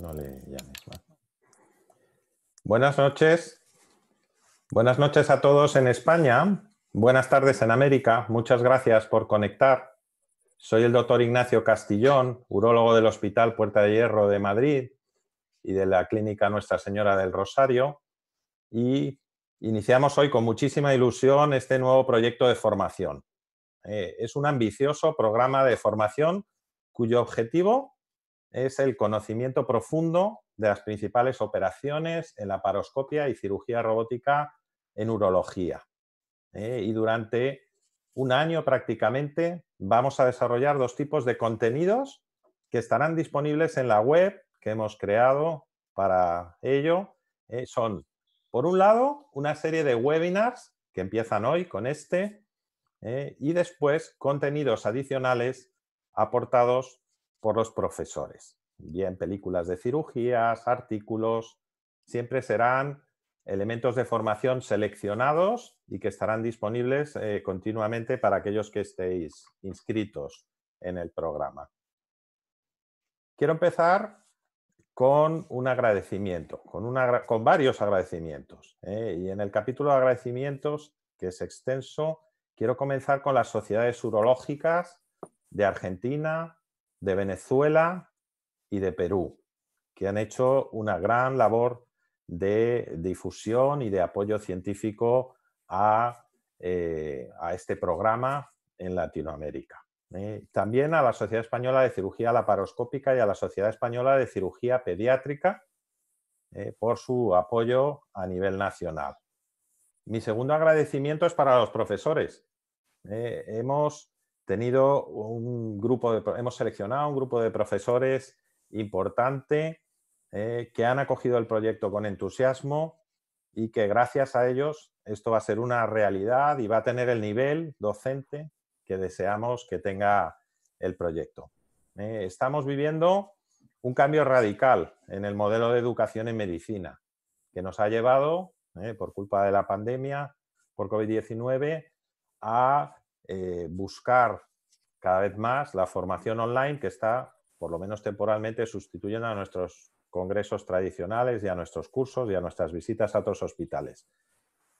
no le, llames Buenas noches. Buenas noches a todos en España. Buenas tardes en América. Muchas gracias por conectar. Soy el doctor Ignacio Castillón, urólogo del Hospital Puerta de Hierro de Madrid y de la Clínica Nuestra Señora del Rosario. Y iniciamos hoy con muchísima ilusión este nuevo proyecto de formación. Eh, es un ambicioso programa de formación cuyo objetivo es el conocimiento profundo de las principales operaciones en la paroscopia y cirugía robótica en urología. ¿eh? Y durante un año prácticamente vamos a desarrollar dos tipos de contenidos que estarán disponibles en la web que hemos creado para ello. ¿eh? son, por un lado, una serie de webinars que empiezan hoy con este ¿eh? y después contenidos adicionales aportados por los profesores. Bien, películas de cirugías, artículos, siempre serán elementos de formación seleccionados y que estarán disponibles eh, continuamente para aquellos que estéis inscritos en el programa. Quiero empezar con un agradecimiento, con, varios agradecimientos. Eh, y en el capítulo de agradecimientos, que es extenso, quiero comenzar con las sociedades urológicas de Argentina, de Venezuela y de Perú, que han hecho una gran labor de difusión y de apoyo científico a, eh, este programa en Latinoamérica. ¿eh? también a la Sociedad Española de Cirugía Laparoscópica y a la Sociedad Española de Cirugía Pediátrica ¿eh? por su apoyo a nivel nacional. Mi segundo agradecimiento es para los profesores. hemos tenido un grupo hemos seleccionado un grupo de profesores importante eh, que han acogido el proyecto con entusiasmo y que gracias a ellos esto va a ser una realidad y va a tener el nivel docente que deseamos que tenga el proyecto. Eh, estamos viviendo un cambio radical en el modelo de educación en medicina que nos ha llevado, eh, por culpa de la pandemia, por COVID-19, a eh, buscar cada vez más la formación online que está, por lo menos temporalmente, sustituyendo a nuestros congresos tradicionales y a nuestros cursos y a nuestras visitas a otros hospitales.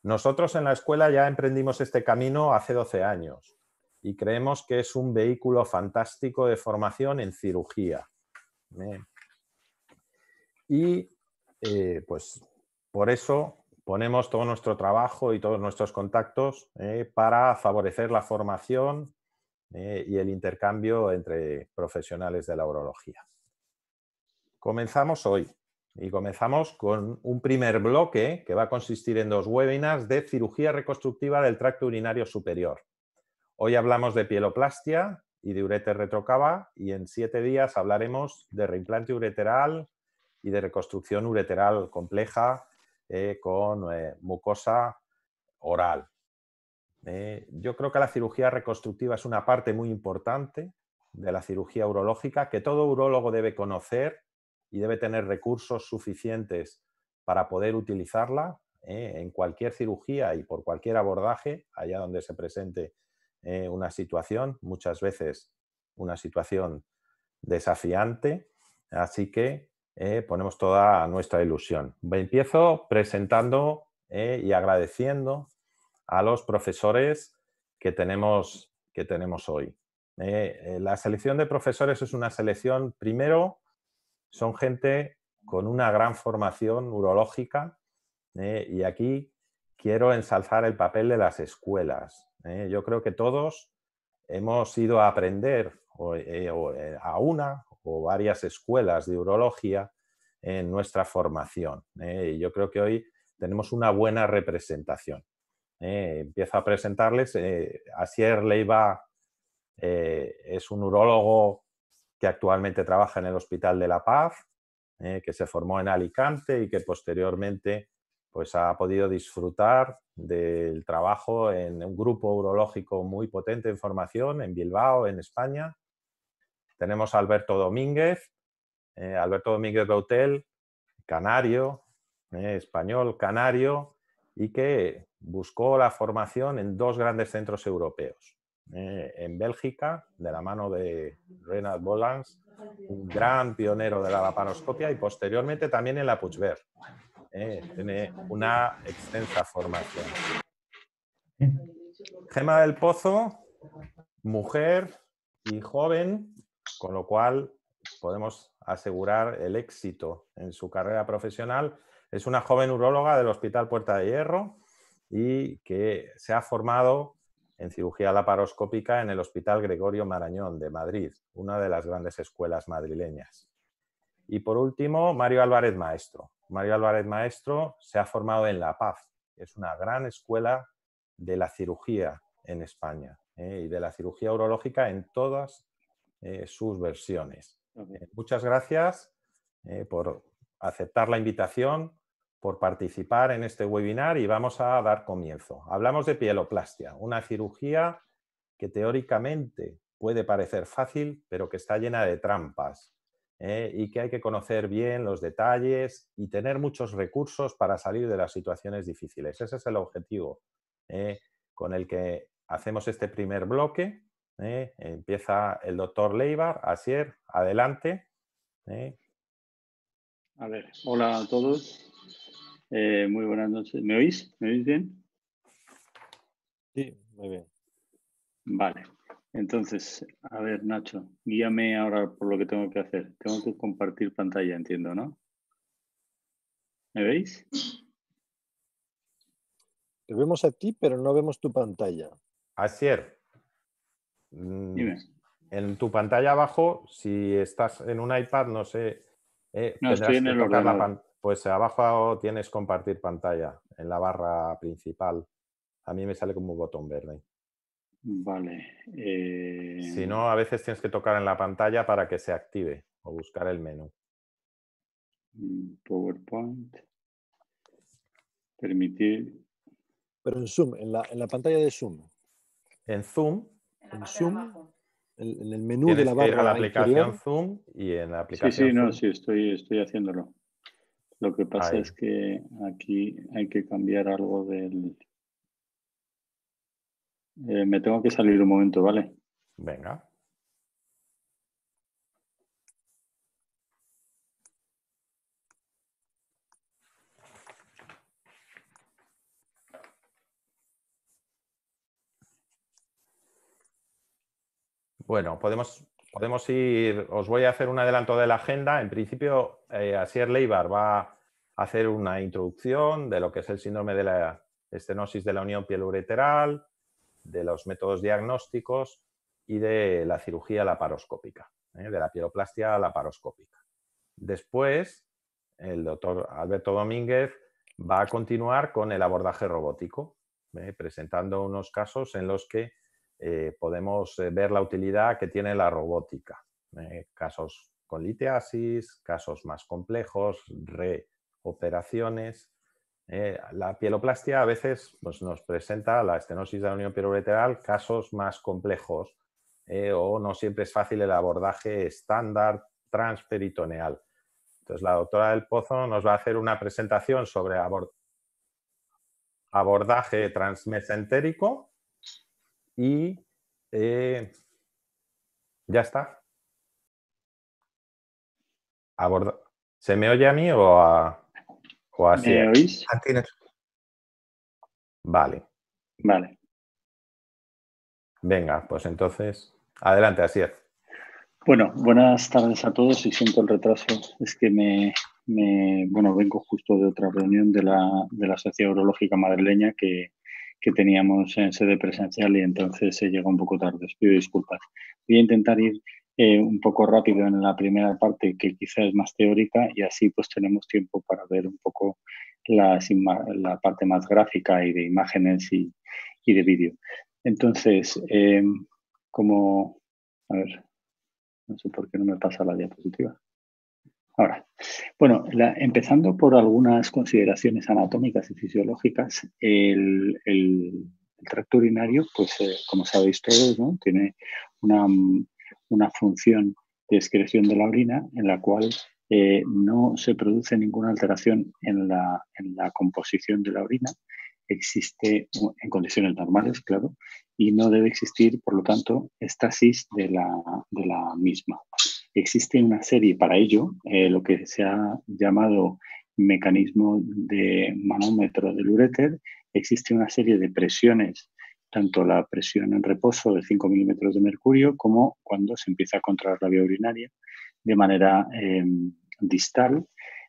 Nosotros en la escuela ya emprendimos este camino hace 12 años y creemos que es un vehículo fantástico de formación en cirugía. Y eh, pues por eso ponemos todo nuestro trabajo y todos nuestros contactos eh, para favorecer la formación eh, y el intercambio entre profesionales de la urología. Comenzamos hoy y comenzamos con un primer bloque que va a consistir en dos webinars de cirugía reconstructiva del tracto urinario superior. Hoy hablamos de pieloplastia y de ureter retrocava y en siete días hablaremos de reimplante ureteral y de reconstrucción ureteral compleja eh, con eh, mucosa oral. Eh, yo creo que la cirugía reconstructiva es una parte muy importante de la cirugía urológica que todo urólogo debe conocer y debe tener recursos suficientes para poder utilizarla en cualquier cirugía y por cualquier abordaje, allá donde se presente una situación, muchas veces una situación desafiante. Así que eh, ponemos toda nuestra ilusión. Empiezo presentando eh, y agradeciendo a los profesores que tenemos, que tenemos hoy. Eh, la selección de profesores es una selección, primero, son gente con una gran formación urológica y aquí quiero ensalzar el papel de las escuelas. yo creo que todos hemos ido a aprender a una o varias escuelas de urología en nuestra formación. ¿eh? yo creo que hoy tenemos una buena representación. ¿eh? empiezo a presentarles. Eh, Asier Leiva eh, es un urólogo que actualmente trabaja en el Hospital de la Paz, que se formó en Alicante y que posteriormente pues, ha podido disfrutar del trabajo en un grupo urológico muy potente en formación en Bilbao, en España, tenemos a Alberto Domínguez, eh, Alberto Domínguez Bautel, canario, eh, español canario, y que buscó la formación en dos grandes centros europeos. Eh, en Bélgica, de la mano de Reynald Bollans, un gran pionero de la laparoscopia, y posteriormente también en la Puchver. tiene una extensa formación. Gema del Pozo, mujer y joven, con lo cual, podemos asegurar el éxito en su carrera profesional. Es una joven uróloga del Hospital Puerta de Hierro y que se ha formado en cirugía laparoscópica en el Hospital Gregorio Marañón de Madrid, una de las grandes escuelas madrileñas. Y por último, Mario Álvarez Maestro. Mario Álvarez Maestro se ha formado en La Paz, es una gran escuela de la cirugía en España ¿eh? y de la cirugía urológica en todas eh, sus versiones. Eh, muchas gracias eh, por aceptar la invitación, por participar en este webinar y vamos a dar comienzo. Hablamos de pieloplastia, una cirugía que teóricamente puede parecer fácil, pero que está llena de trampas y que hay que conocer bien los detalles y tener muchos recursos para salir de las situaciones difíciles. Ese es el objetivo con el que hacemos este primer bloque ¿eh? empieza el doctor Leibar, Asier, adelante. ¿eh? A ver, hola a todos. Eh, muy buenas noches. ¿Me oís? ¿Me oís bien? Sí, muy bien. Vale. Entonces, a ver, Nacho, guíame ahora por lo que tengo que hacer. Tengo que compartir pantalla, entiendo, ¿no? ¿Me veis? Te vemos a ti, pero no vemos tu pantalla. Asier, Mm, en tu pantalla abajo, si estás en un iPad, no sé, eh, no, Pues abajo tienes compartir pantalla en la barra principal. A mí me sale como un botón verde. Vale. Eh, si no, a veces tienes que tocar en la pantalla para que se active o buscar el menú. Mm, PowerPoint. Permitir. Pero en Zoom, en la, en la pantalla de Zoom. En Zoom, en, Zoom, en, el menú de la barra. la aplicación Zoom y en la aplicación. Sí, sí, no, sí, estoy, estoy haciéndolo. Lo que pasa es que aquí hay que cambiar algo del. Eh, me tengo que salir un momento, ¿vale? Venga. Bueno, podemos, podemos ir, os voy a hacer un adelanto de la agenda. En principio, eh, Asier Leibar va a hacer una introducción de lo que es el síndrome de la estenosis de la unión ureteral, de los métodos diagnósticos y de la cirugía laparoscópica, ¿eh? de la piroplastia laparoscópica. Después, el doctor Alberto Domínguez va a continuar con el abordaje robótico, ¿eh? presentando unos casos en los que eh, podemos eh, ver la utilidad que tiene la robótica. Eh, casos con litiasis, casos más complejos, reoperaciones. la pieloplastia a veces pues, nos presenta la estenosis de la unión pieloureteral, casos más complejos o no siempre es fácil el abordaje estándar transperitoneal. Entonces la doctora del Pozo nos va a hacer una presentación sobre abordaje transmesentérico y eh, ya está. ¿Se me oye a mí o a, o ¿Me oís? Vale. Vale. Venga, pues entonces, adelante, así es. Bueno, buenas tardes a todos y siento el retraso. Es que me, bueno, vengo justo de otra reunión de la, de la Sociedad Urológica Madrileña que, que teníamos en sede presencial y entonces se llegó un poco tarde. Os pido disculpas. Voy a intentar ir eh, un poco rápido en la primera parte, que quizás es más teórica, y así pues tenemos tiempo para ver un poco la parte más gráfica y de imágenes y, de vídeo. Entonces, eh, como... A ver, no sé por qué no me pasa la diapositiva. Ahora, bueno, empezando por algunas consideraciones anatómicas y fisiológicas, el, tracto urinario, pues eh, como sabéis todos, ¿no? tiene una, función de excreción de la orina en la cual eh, no se produce ninguna alteración en la, composición de la orina, existe en condiciones normales, claro, y no debe existir, por lo tanto, estasis de la, de la misma. Existe una serie para ello, eh, lo que se ha llamado mecanismo de manómetro del ureter, Existe una serie de presiones, tanto la presión en reposo de 5 milímetros de mercurio como cuando se empieza a controlar la vía urinaria de manera em, distal,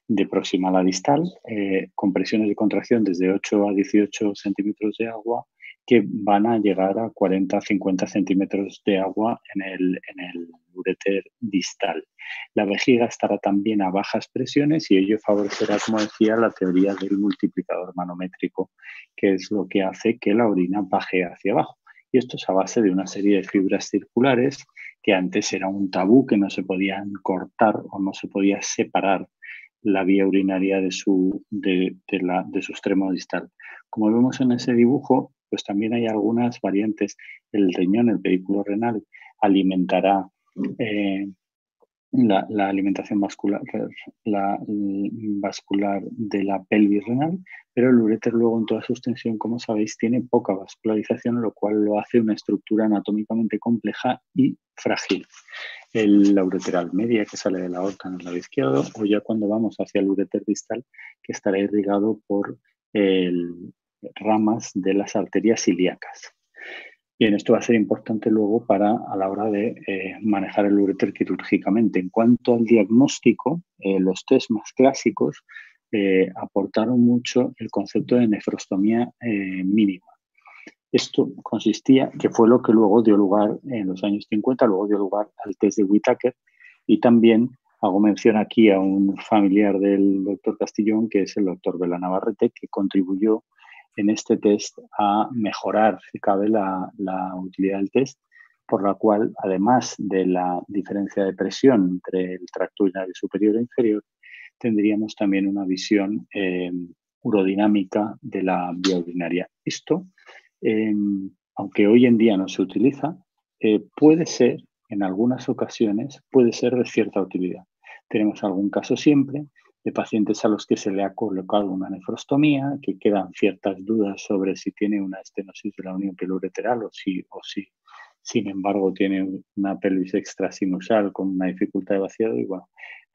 de próxima a la distal, eh, con presiones de contracción desde 8 a 18 centímetros de agua que van a llegar a 40-50 centímetros de agua en el, en ureter distal. La vejiga estará también a bajas presiones y ello favorecerá, como decía, la teoría del multiplicador manométrico, que es lo que hace que la orina baje hacia abajo. Y esto es a base de una serie de fibras circulares que antes era un tabú, que no se podían cortar o no se podía separar la vía urinaria de su, de su extremo distal. Como vemos en ese dibujo, pues también hay algunas variantes. El riñón, el vehículo renal, alimentará eh, la, alimentación vascular, la, mm, vascular de la pelvis renal, pero el ureter luego en toda su extensión, como sabéis, tiene poca vascularización, lo cual lo hace una estructura anatómicamente compleja y frágil. El, la ureteral media que sale de la aorta en el lado izquierdo o ya cuando vamos hacia el ureter distal que estará irrigado por el, ramas de las arterias ilíacas. Bien, esto va a ser importante luego para a la hora de eh, manejar el ureter quirúrgicamente. En cuanto al diagnóstico, eh, los test más clásicos eh, aportaron mucho el concepto de nefrostomía mínima. Esto consistía, que fue lo que luego dio lugar en los años 50, luego dio lugar al test de Whitaker y también hago mención aquí a un familiar del doctor Castillón, que es el doctor Vela Navarrete, que contribuyó en este test a mejorar, si cabe, la, utilidad del test, por la cual, además de la diferencia de presión entre el tracto urinario superior e inferior, tendríamos también una visión eh, urodinámica de la vía urinaria. Esto, eh, aunque hoy en día no se utiliza, eh, puede ser, en algunas ocasiones, puede ser de cierta utilidad. Tenemos algún caso siempre de pacientes a los que se le ha colocado una nefrostomía, que quedan ciertas dudas sobre si tiene una estenosis de la unión pelureteral o si, o si sin embargo tiene una pelvis extrasinusal con una dificultad de vaciado igual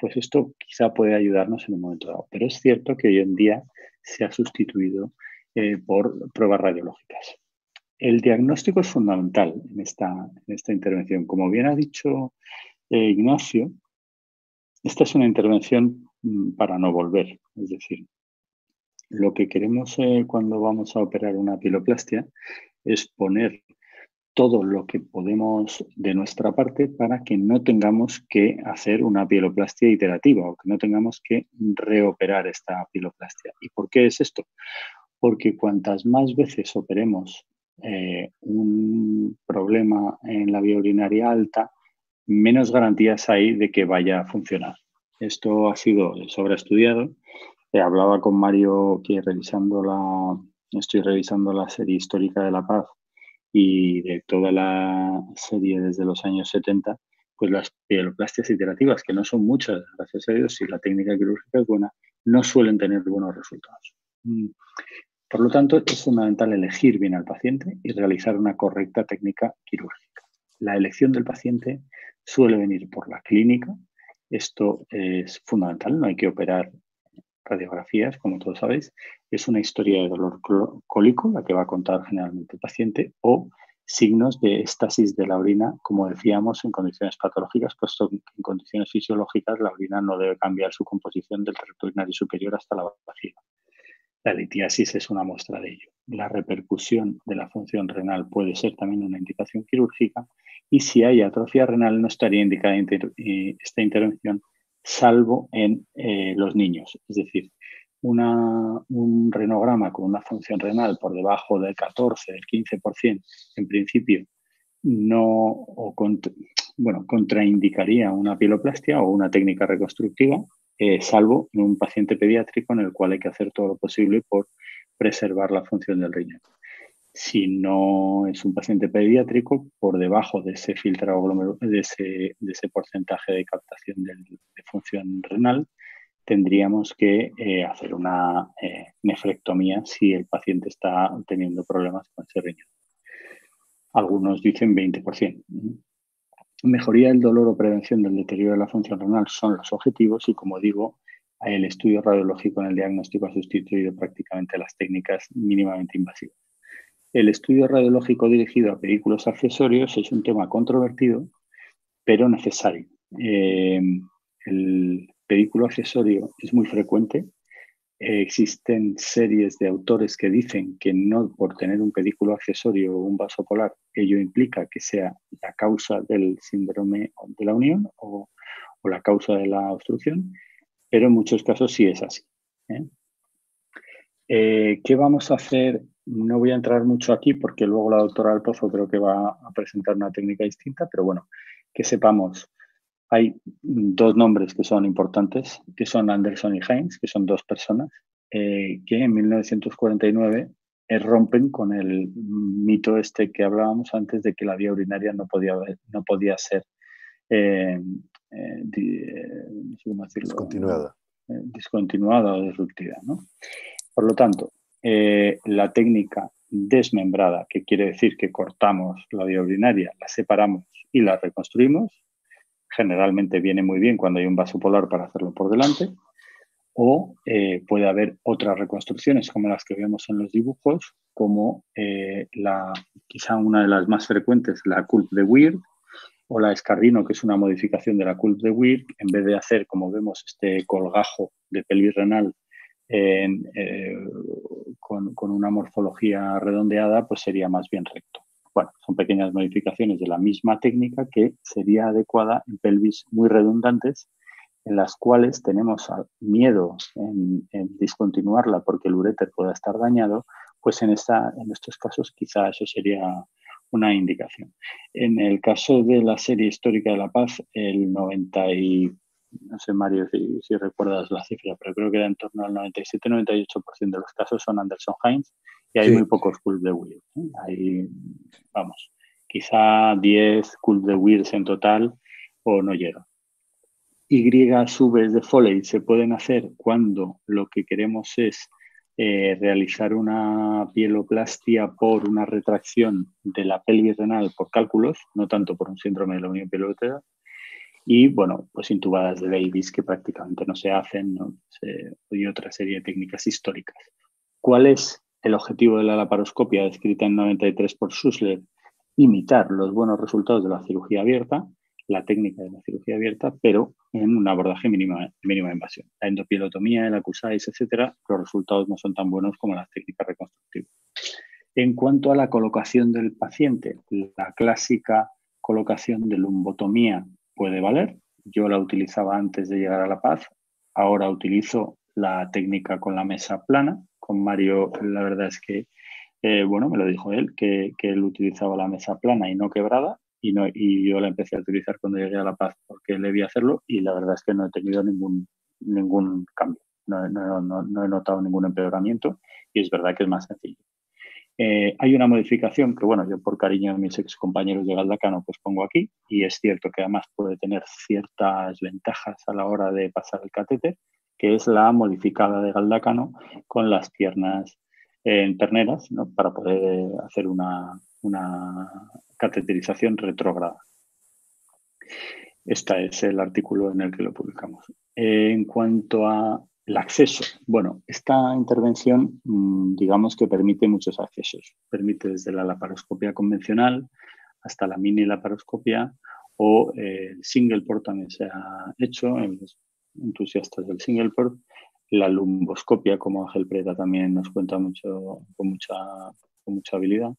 pues esto quizá puede ayudarnos en un momento dado. Pero es cierto que hoy en día se ha sustituido eh, por pruebas radiológicas. El diagnóstico es fundamental en esta, en esta intervención. Como bien ha dicho eh, Ignacio, esta es una intervención Mm, para no volver. Es decir, lo que queremos eh, cuando vamos a operar una piloplastia es poner todo lo que podemos de nuestra parte para que no tengamos que hacer una piloplastia iterativa o que no tengamos que reoperar esta piloplastia. ¿Y por qué es esto? Porque cuantas más veces operemos eh, un problema en la vía urinaria alta, menos garantías hay de que vaya a funcionar. Esto ha sido sobreestudiado. Eh, hablaba con Mario que revisando la, estoy revisando la serie histórica de la paz y de toda la serie desde los años 70, pues las pieloplastias iterativas, que no son muchas, gracias a Dios, si la técnica quirúrgica es buena, no suelen tener buenos resultados. Mm. Por lo tanto, es fundamental elegir bien al paciente y realizar una correcta técnica quirúrgica. La elección del paciente suele venir por la clínica, esto es fundamental, no hay que operar radiografías, como todos sabéis. Es una historia de dolor cólico, la que va a contar generalmente el paciente, o signos de estasis de la orina, como decíamos, en condiciones patológicas, puesto que en condiciones fisiológicas la orina no debe cambiar su composición del tracto urinario superior hasta la vacía. La litiasis es una muestra de ello. La repercusión de la función renal puede ser también una indicación quirúrgica y si hay atrofia renal no estaría indicada eh, esta intervención salvo en eh, los niños. Es decir, un renograma con una función renal por debajo del 14, del 15%, en principio, no contraindicaría una piloplastia o una técnica reconstructiva eh, salvo en un paciente pediátrico en el cual hay que hacer todo lo posible por preservar la función del riñón. Si no es un paciente pediátrico, por debajo de ese filtrado de ese, de ese porcentaje de captación de, función renal, tendríamos que eh, hacer una eh, nefrectomía si el paciente está teniendo problemas con ese riñón. Algunos dicen 20%. Mejoría del dolor o prevención del deterioro de la función renal son los objetivos y, como digo, el estudio radiológico en el diagnóstico ha sustituido prácticamente las técnicas mínimamente invasivas. El estudio radiológico dirigido a pedículos accesorios es un tema controvertido, pero necesario. Eh, el pedículo accesorio es muy frecuente existen series de autores que dicen que no por tener un pedículo accesorio o un vaso polar, ello implica que sea la causa del síndrome de la unión o, la causa de la obstrucción, pero en muchos casos sí es así. ¿eh? ¿eh? qué vamos a hacer? No voy a entrar mucho aquí porque luego la doctora Alpozo creo que va a presentar una técnica distinta, pero bueno, que sepamos hay dos nombres que son importantes, que son Anderson y Heinz, que son dos personas eh, que en 1949 eh, rompen con el mito este que hablábamos antes de que la vía urinaria no podía, no podía ser eh, discontinuada. o disruptiva. Por lo tanto, la técnica desmembrada, que quiere decir que cortamos la vía urinaria, la separamos y la reconstruimos, generalmente viene muy bien cuando hay un vaso polar para hacerlo por delante, o eh, puede haber otras reconstrucciones como las que vemos en los dibujos, como eh, la, quizá una de las más frecuentes, la culp de Weir, o la escardino, que es una modificación de la culp de Weir, en vez de hacer, como vemos, este colgajo de pelvis renal eh, con, una morfología redondeada, pues sería más bien recto. Bueno, son pequeñas modificaciones de la misma técnica que sería adecuada en pelvis muy redundantes, en las cuales tenemos miedo en, discontinuarla porque el ureter pueda estar dañado, pues en, esta, en estos casos quizá eso sería una indicación. En el caso de la serie histórica de La Paz, el 90 y, no sé Mario si, recuerdas la cifra, pero creo que era en torno al 97-98% de los casos son Anderson heinz y hay muy pocos cult de Wii. Hay, vamos, quizá 10 cult de wheels en total o no llega. Y subes de Foley se pueden hacer cuando lo que queremos es eh, realizar una pieloplastia por una retracción de la pelvis renal por cálculos, no tanto por un síndrome de la unión pilotea, y bueno, pues intubadas de babies que prácticamente no se hacen, ¿no? y otra serie de técnicas históricas. ¿Cuál es el objetivo de la laparoscopia, descrita en 93 por Schussler, imitar los buenos resultados de la cirugía abierta, la técnica de la cirugía abierta, pero en un abordaje mínima, mínima invasión. La endopilotomía, el acusáis, etcétera, los resultados no son tan buenos como las técnicas reconstructivas. En cuanto a la colocación del paciente, la clásica colocación de lumbotomía puede valer. Yo la utilizaba antes de llegar a La Paz, ahora utilizo la técnica con la mesa plana, con Mario, la verdad es que, eh, bueno, me lo dijo él, que, él utilizaba la mesa plana y no quebrada, y, y yo la empecé a utilizar cuando llegué a La Paz porque le vi hacerlo, y la verdad es que no he tenido ningún, ningún cambio, no, he notado ningún empeoramiento, y es verdad que es más sencillo. Eh, hay una modificación que, bueno, yo por cariño de mis ex compañeros de Galdacano, pues pongo aquí, y es cierto que además puede tener ciertas ventajas a la hora de pasar el catéter, que es la modificada de Galdacano con las piernas en eh, terneras para poder eh, hacer una, una cateterización retrógrada. Este es el artículo en el que lo publicamos. Eh, en cuanto al acceso. Bueno, esta intervención mm, digamos que permite muchos accesos. Permite desde la laparoscopia convencional hasta la mini laparoscopia o el single port también se ha hecho en entusiastas del single port, la lumboscopia, como Ángel Preta también nos cuenta mucho, con, mucha, con mucha habilidad,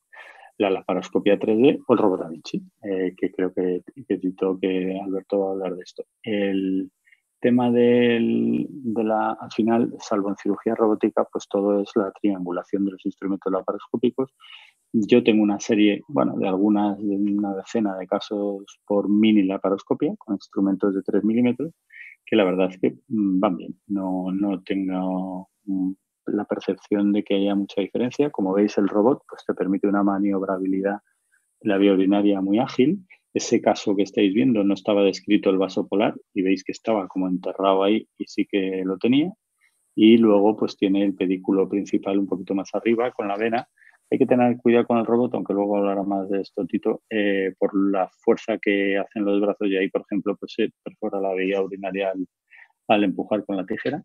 la laparoscopia 3D o el robot da Vinci, eh, que creo que, que Alberto va a hablar de esto. El tema del, de la, al final, salvo en cirugía robótica, pues todo es la triangulación de los instrumentos laparoscópicos. Yo tengo una serie, bueno, de algunas, de una decena de casos por mini laparoscopia, con instrumentos de 3 milímetros que la verdad es que mm, van bien. No, no tengo mm, la percepción de que haya mucha diferencia. Como veis, el robot pues, te permite una maniobrabilidad la vía urinaria muy ágil. Ese caso que estáis viendo no estaba descrito el vaso polar y veis que estaba como enterrado ahí y sí que lo tenía. Y luego pues tiene el pedículo principal un poquito más arriba con la vena hay que tener cuidado con el robot, aunque luego hablará más de esto, Tito, eh, por la fuerza que hacen los brazos y ahí, por ejemplo, pues se perfora la vía urinaria al, empujar con la tijera.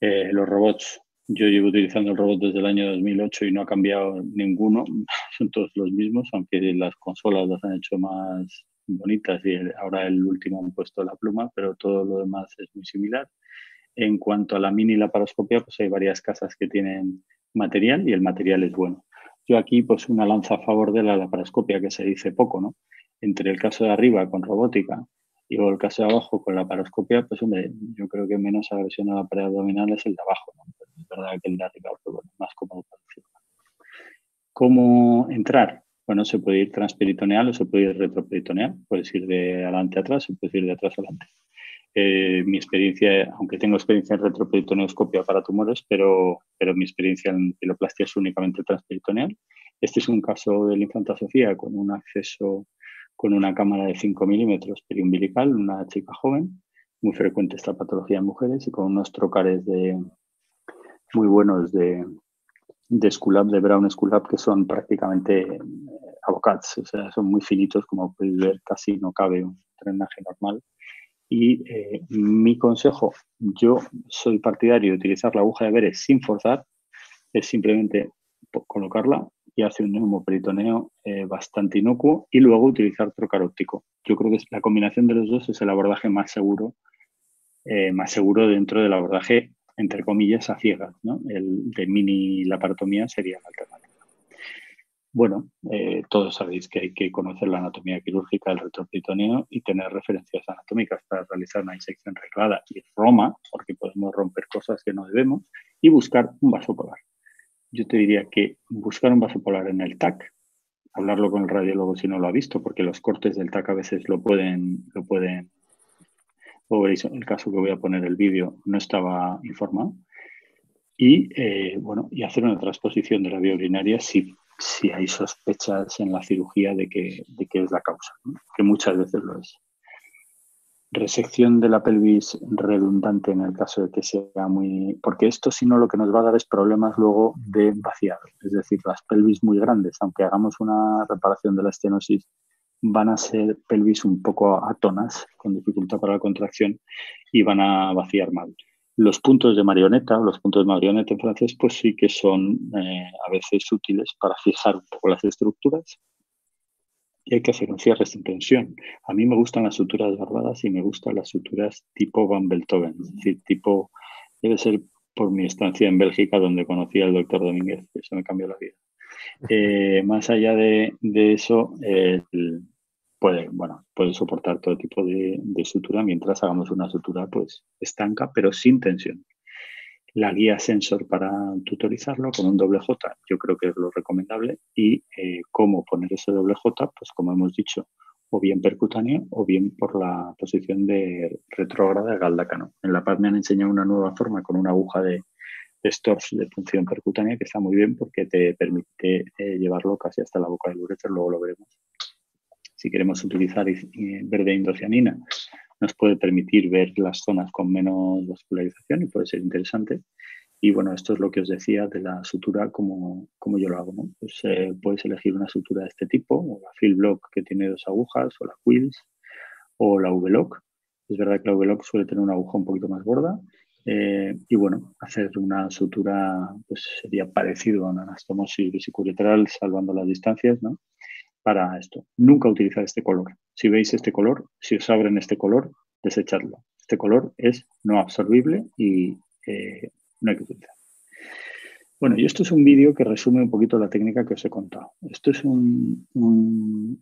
Eh, los robots, yo llevo utilizando el robot desde el año 2008 y no ha cambiado ninguno, son todos los mismos, aunque las consolas las han hecho más bonitas y ahora el último han puesto la pluma, pero todo lo demás es muy similar. En cuanto a la mini laparoscopia, pues hay varias casas que tienen material y el material es bueno. Yo aquí, pues, una lanza a favor de la laparoscopia, que se dice poco, ¿no? Entre el caso de arriba con robótica y el caso de abajo con la laparoscopia, pues, hombre, yo creo que menos agresión a la pared abdominal es el de abajo, ¿no? es verdad que el de arriba pues, es más cómodo para ¿Cómo entrar? Bueno, se puede ir transperitoneal o se puede ir retroperitoneal. Puedes ir de adelante atrás o puedes ir de atrás adelante mi experiencia, aunque tengo experiencia en retroperitoneoscopia para tumores, pero, pero mi experiencia en piloplastia es únicamente transperitoneal. Este es un caso de la infanta Sofía con un acceso con una cámara de 5 milímetros periumbilical, una chica joven, muy frecuente esta patología en mujeres y con unos trocares de, muy buenos de, de de Brown Sculap, que son prácticamente eh, avocats, o sea, son muy finitos, como podéis ver, casi no cabe un drenaje normal y eh, mi consejo, yo soy partidario de utilizar la aguja de veres sin forzar, es simplemente colocarla y hacer un neumoperitoneo peritoneo eh, bastante inocuo y luego utilizar trocar óptico. Yo creo que la combinación de los dos es el abordaje más seguro, eh, más seguro dentro del abordaje, entre comillas, a ciegas. ¿no? El de mini laparotomía sería el alternativa. Bueno, eh, todos sabéis que hay que conocer la anatomía quirúrgica del retroperitoneo y tener referencias anatómicas para realizar una insección reglada y roma, porque podemos romper cosas que no debemos, y buscar un vaso polar. Yo te diría que buscar un vaso polar en el TAC, hablarlo con el radiólogo si no lo ha visto, porque los cortes del TAC a veces lo pueden, lo pueden, o el caso que voy a poner el vídeo, no estaba informado. Y eh, bueno, y hacer una transposición de la vía urinaria si si hay sospechas en la cirugía de que, que es la causa, que muchas veces lo es. Resección de la pelvis redundante en el caso de que sea muy... Porque esto si no lo que nos va a dar es problemas luego de vaciar, Es decir, las pelvis muy grandes, aunque hagamos una reparación de la estenosis, van a ser pelvis un poco atonas, con dificultad para la contracción, y van a vaciar mal. Los puntos de marioneta, los puntos de marioneta en francés, pues sí que son eh, a veces útiles para fijar un poco las estructuras y hay que hacer un cierre sin tensión. A mí me gustan las suturas barbadas y me gustan las suturas tipo Van Beltoven, es decir, tipo, debe ser por mi estancia en Bélgica donde conocí al doctor Domínguez, eso me cambió la vida. Eh, más allá de, eso, el, puede, bueno, puede soportar todo tipo de, sutura mientras hagamos una sutura pues estanca pero sin tensión. La guía sensor para tutorizarlo con un doble J, yo creo que es lo recomendable. Y eh, cómo poner ese doble J, pues como hemos dicho, o bien percutáneo o bien por la posición de retrógrada de Galdacano. En La Paz me han enseñado una nueva forma con una aguja de, de de función percutánea que está muy bien porque te permite eh, llevarlo casi hasta la boca del ureter, luego lo veremos si queremos utilizar verde indocianina, nos puede permitir ver las zonas con menos vascularización y puede ser interesante. Y bueno, esto es lo que os decía de la sutura, como, como yo lo hago. Pues, eh, puedes elegir una sutura de este tipo, o la Fill Block que tiene dos agujas, o la Quills, o la V-Lock. Es verdad que la V-Lock suele tener una aguja un poquito más gorda. Eh, y bueno, hacer una sutura pues, sería parecido a una anastomosis bicicuretral, salvando las distancias, ¿no? para esto. Nunca utilizar este color. Si veis este color, si os abren este color, desechadlo. Este color es no absorbible y eh, no hay que utilizar. Bueno, y esto es un vídeo que resume un poquito la técnica que os he contado. Esto es un,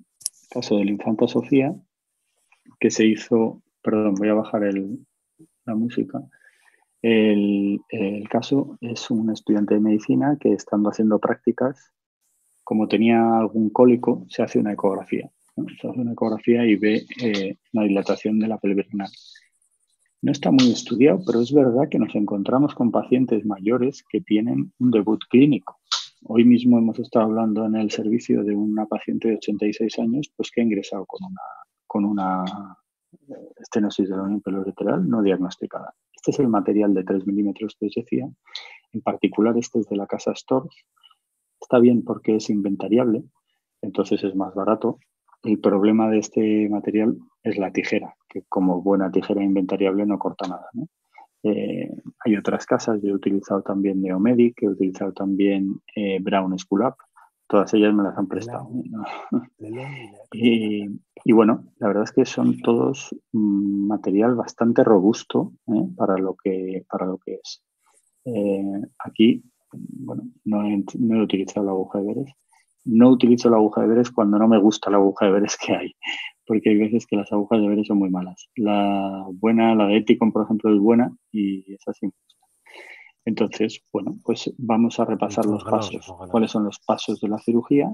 caso del la Sofía que se hizo, perdón, voy a bajar la música. El, el, caso es un estudiante de medicina que estando haciendo prácticas como tenía algún cólico, se hace una ecografía. Se hace una ecografía y ve eh, una dilatación de la pelvernal No está muy estudiado, pero es verdad que nos encontramos con pacientes mayores que tienen un debut clínico. Hoy mismo hemos estado hablando en el servicio de una paciente de 86 años pues que ha ingresado con una, con una eh, estenosis de la unión peloreteral no diagnosticada. Este es el material de 3 milímetros que os decía. En particular, este es de la casa Storch está bien porque es inventariable, entonces es más barato. El problema de este material es la tijera, que como buena tijera inventariable no corta nada. Eh, hay otras casas, yo he utilizado también Neomedic, he utilizado también eh, Brown School Up, todas ellas me las han prestado. y, bueno, la verdad es que son todos mm, material bastante robusto ¿eh? para, lo que, para lo que es. aquí bueno, no he, utilizado la aguja de veres No utilizo la aguja de veres cuando no me gusta la aguja de veres que hay, porque hay veces que las agujas de veres son muy malas. La buena, la de Eticon, por ejemplo, es buena y es así. Entonces, bueno, pues vamos a repasar los pasos. ¿Cuáles son los pasos de la cirugía?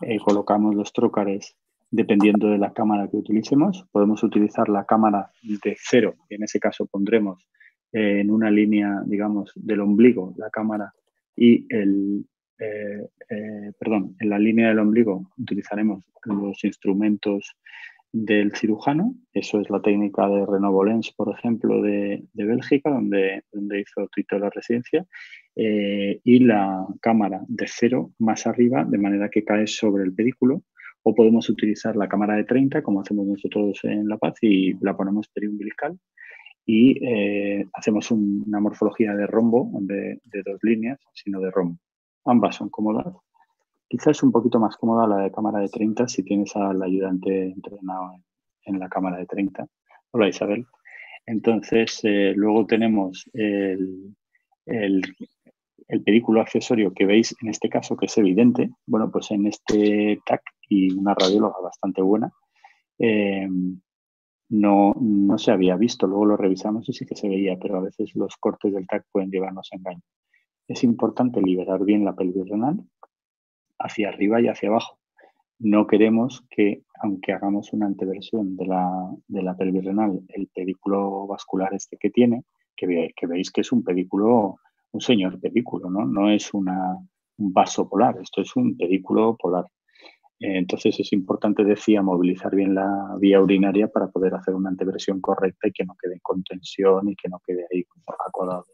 Eh, colocamos los trócares dependiendo de la cámara que utilicemos. Podemos utilizar la cámara de cero, en ese caso pondremos eh, en una línea, digamos, del ombligo la cámara y el, eh, eh, perdón, en la línea del ombligo utilizaremos los instrumentos del cirujano, eso es la técnica de Renovolens, por ejemplo, de, Bélgica, donde, donde, hizo Twitter la residencia, eh, y la cámara de cero más arriba, de manera que cae sobre el pedículo, o podemos utilizar la cámara de 30, como hacemos nosotros en La Paz, y la ponemos periumbilical, y eh, hacemos una morfología de rombo, de, dos líneas, sino de rombo. Ambas son cómodas. Quizás un poquito más cómoda la de cámara de 30 si tienes al ayudante entrenado en la cámara de 30. Hola Isabel. Entonces, eh, luego tenemos el, el, el, pedículo accesorio que veis en este caso, que es evidente. Bueno, pues en este TAC y una radióloga bastante buena. Eh, no, no se había visto. Luego lo revisamos y sí que se veía, pero a veces los cortes del TAC pueden llevarnos a engaño. Es importante liberar bien la pelvis renal hacia arriba y hacia abajo. No queremos que, aunque hagamos una anteversión de la, de pelvis renal, el pedículo vascular este que tiene, que, que veis que es un pedículo, un señor pedículo, ¿no? No es una, un vaso polar, esto es un pedículo polar. Eh, entonces es importante, decía, movilizar bien la vía urinaria para poder hacer una anteversión correcta y que no quede con tensión y que no quede ahí acolado.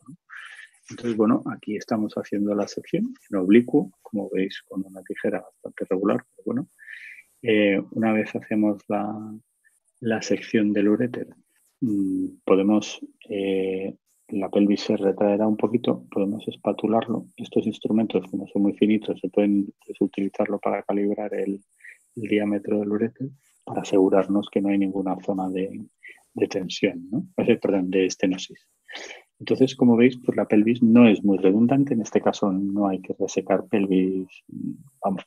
Entonces, bueno, aquí estamos haciendo la sección en oblicuo, como veis, con una tijera bastante regular, bueno. Eh, una vez hacemos la, sección del ureter, mm, podemos eh, la pelvis se retraerá un poquito, podemos espatularlo. Estos instrumentos, como son muy finitos, se pueden pues, utilizarlo para calibrar el, diámetro del ureter para asegurarnos que no hay ninguna zona de, tensión, perdón, de estenosis. Entonces, como veis, pues la pelvis no es muy redundante. En este caso no hay que resecar pelvis, vamos,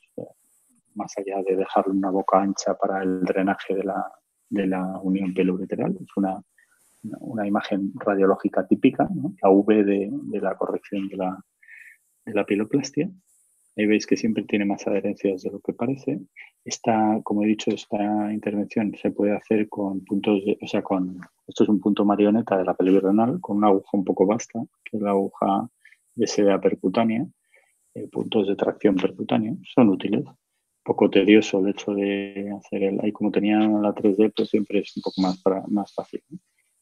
más allá de dejar una boca ancha para el drenaje de la, de la unión pelureteral. Es una una imagen radiológica típica, la V de, la corrección de la, de la piloplastia. Ahí veis que siempre tiene más adherencias de lo que parece. Esta, como he dicho, esta intervención se puede hacer con puntos, o sea, con, esto es un punto marioneta de la renal, con una aguja un poco vasta, que es la aguja de seda percutánea, eh, puntos de tracción percutánea, son útiles. Poco tedioso el hecho de hacer el, ahí como tenía la 3D, pues siempre es un poco más, más fácil.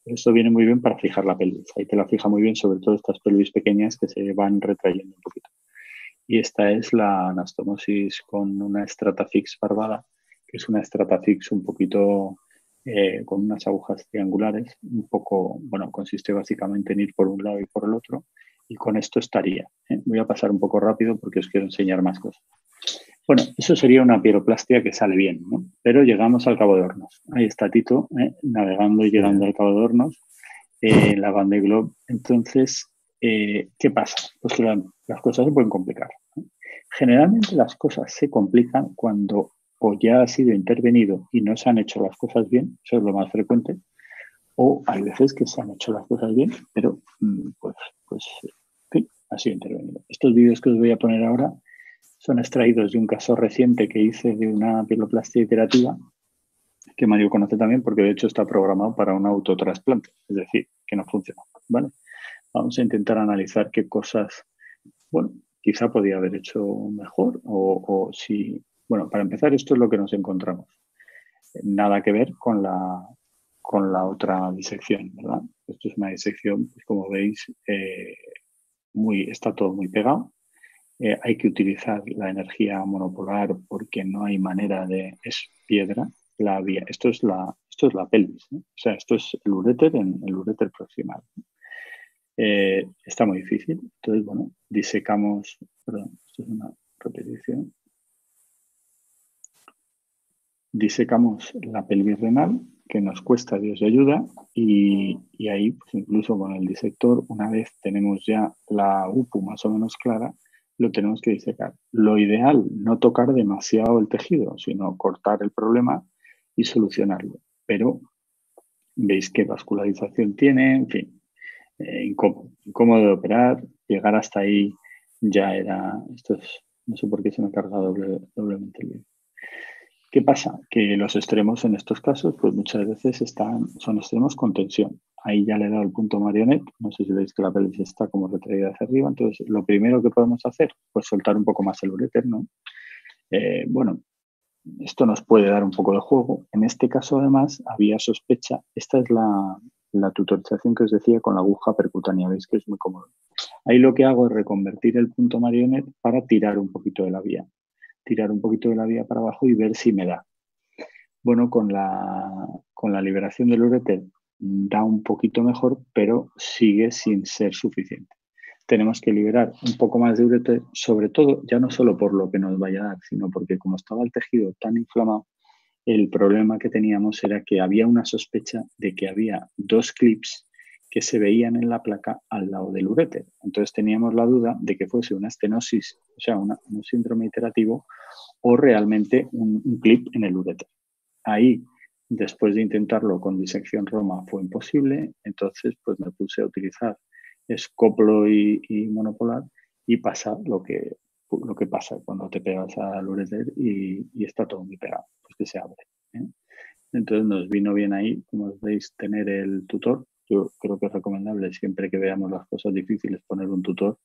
Esto viene muy bien para fijar la pelvis. Ahí te la fija muy bien, sobre todo estas pelvis pequeñas que se van retrayendo un poquito. Y esta es la anastomosis con una estratafix barbada, que es una fix un poquito eh, con unas agujas triangulares, un poco, bueno, consiste básicamente en ir por un lado y por el otro, y con esto estaría. ¿eh? Voy a pasar un poco rápido porque os quiero enseñar más cosas. Bueno, eso sería una piroplastia que sale bien, ¿no? Pero llegamos al Cabo de Hornos. Ahí está Tito, ¿eh? navegando y llegando al Cabo de Hornos, eh, en la banda de Globe. Entonces, eh, ¿qué pasa? Pues que las cosas se pueden complicar. Generalmente las cosas se complican cuando o ya ha sido intervenido y no se han hecho las cosas bien, eso es lo más frecuente, o hay veces que se han hecho las cosas bien, pero mm, pues, pues ha sido intervenido. Estos vídeos que os voy a poner ahora son extraídos de un caso reciente que hice de una pieloplastia iterativa, que Mario conoce también porque de hecho está programado para un autotrasplante, es decir, que no funciona. ¿vale? Vamos a intentar analizar qué cosas, bueno, quizá podía haber hecho mejor o, si, bueno, para empezar esto es lo que nos encontramos. Nada que ver con la, con la otra disección, ¿verdad? Esto es una disección, pues, como veis, eh, muy, está todo muy pegado, eh, hay que utilizar la energía monopolar porque no hay manera de, es piedra, la vía, esto es la, esto es la pelvis, o sea, esto es el ureter en el ureter proximal. Eh, está muy difícil, entonces, bueno, disecamos, perdón, esto es una repetición, disecamos la pelvis renal, que nos cuesta Dios de ayuda, y, y ahí, pues, incluso con el disector, una vez tenemos ya la UPU más o menos clara, lo tenemos que disecar. Lo ideal, no tocar demasiado el tejido, sino cortar el problema y solucionarlo. Pero veis qué vascularización tiene, en fin, eh, incómodo, de operar, llegar hasta ahí ya era, esto es, no sé por qué se me ha cargado doblemente bien. ¿Qué pasa? Que los extremos en estos casos, pues muchas veces están, son extremos con tensión. Ahí ya le he dado el punto marionet. No sé si veis que la pelvis está como retraída hacia arriba. Entonces, lo primero que podemos hacer, pues soltar un poco más el ureter, ¿no? Eh, bueno, esto nos puede dar un poco de juego. En este caso, además, había sospecha. Esta es la, la tutorización que os decía con la aguja percutánea. Veis que es muy cómodo. Ahí lo que hago es reconvertir el punto marionet para tirar un poquito de la vía tirar un poquito de la vía para abajo y ver si me da. Bueno, con la, con la liberación del ureter mm, da un poquito mejor, pero sigue sin ser suficiente. Tenemos que liberar un poco más de ureter, sobre todo, ya no solo por lo que nos vaya a dar, sino porque como estaba el tejido tan inflamado, el problema que teníamos era que había una sospecha de que había dos clips que se veían en la placa al lado del ureter. Entonces teníamos la duda de que fuese una estenosis, o sea, un síndrome iterativo, o realmente un, clip en el ureter. Ahí, después de intentarlo con disección roma, fue imposible, entonces pues me puse a utilizar escoplo y, monopolar y pasa lo que, lo que pasa cuando te pegas al ureter y, está todo muy pegado, pues que se abre. ¿eh? Entonces nos vino bien ahí, como veis, tener el tutor yo creo que es recomendable siempre que veamos las cosas difíciles poner un tutor.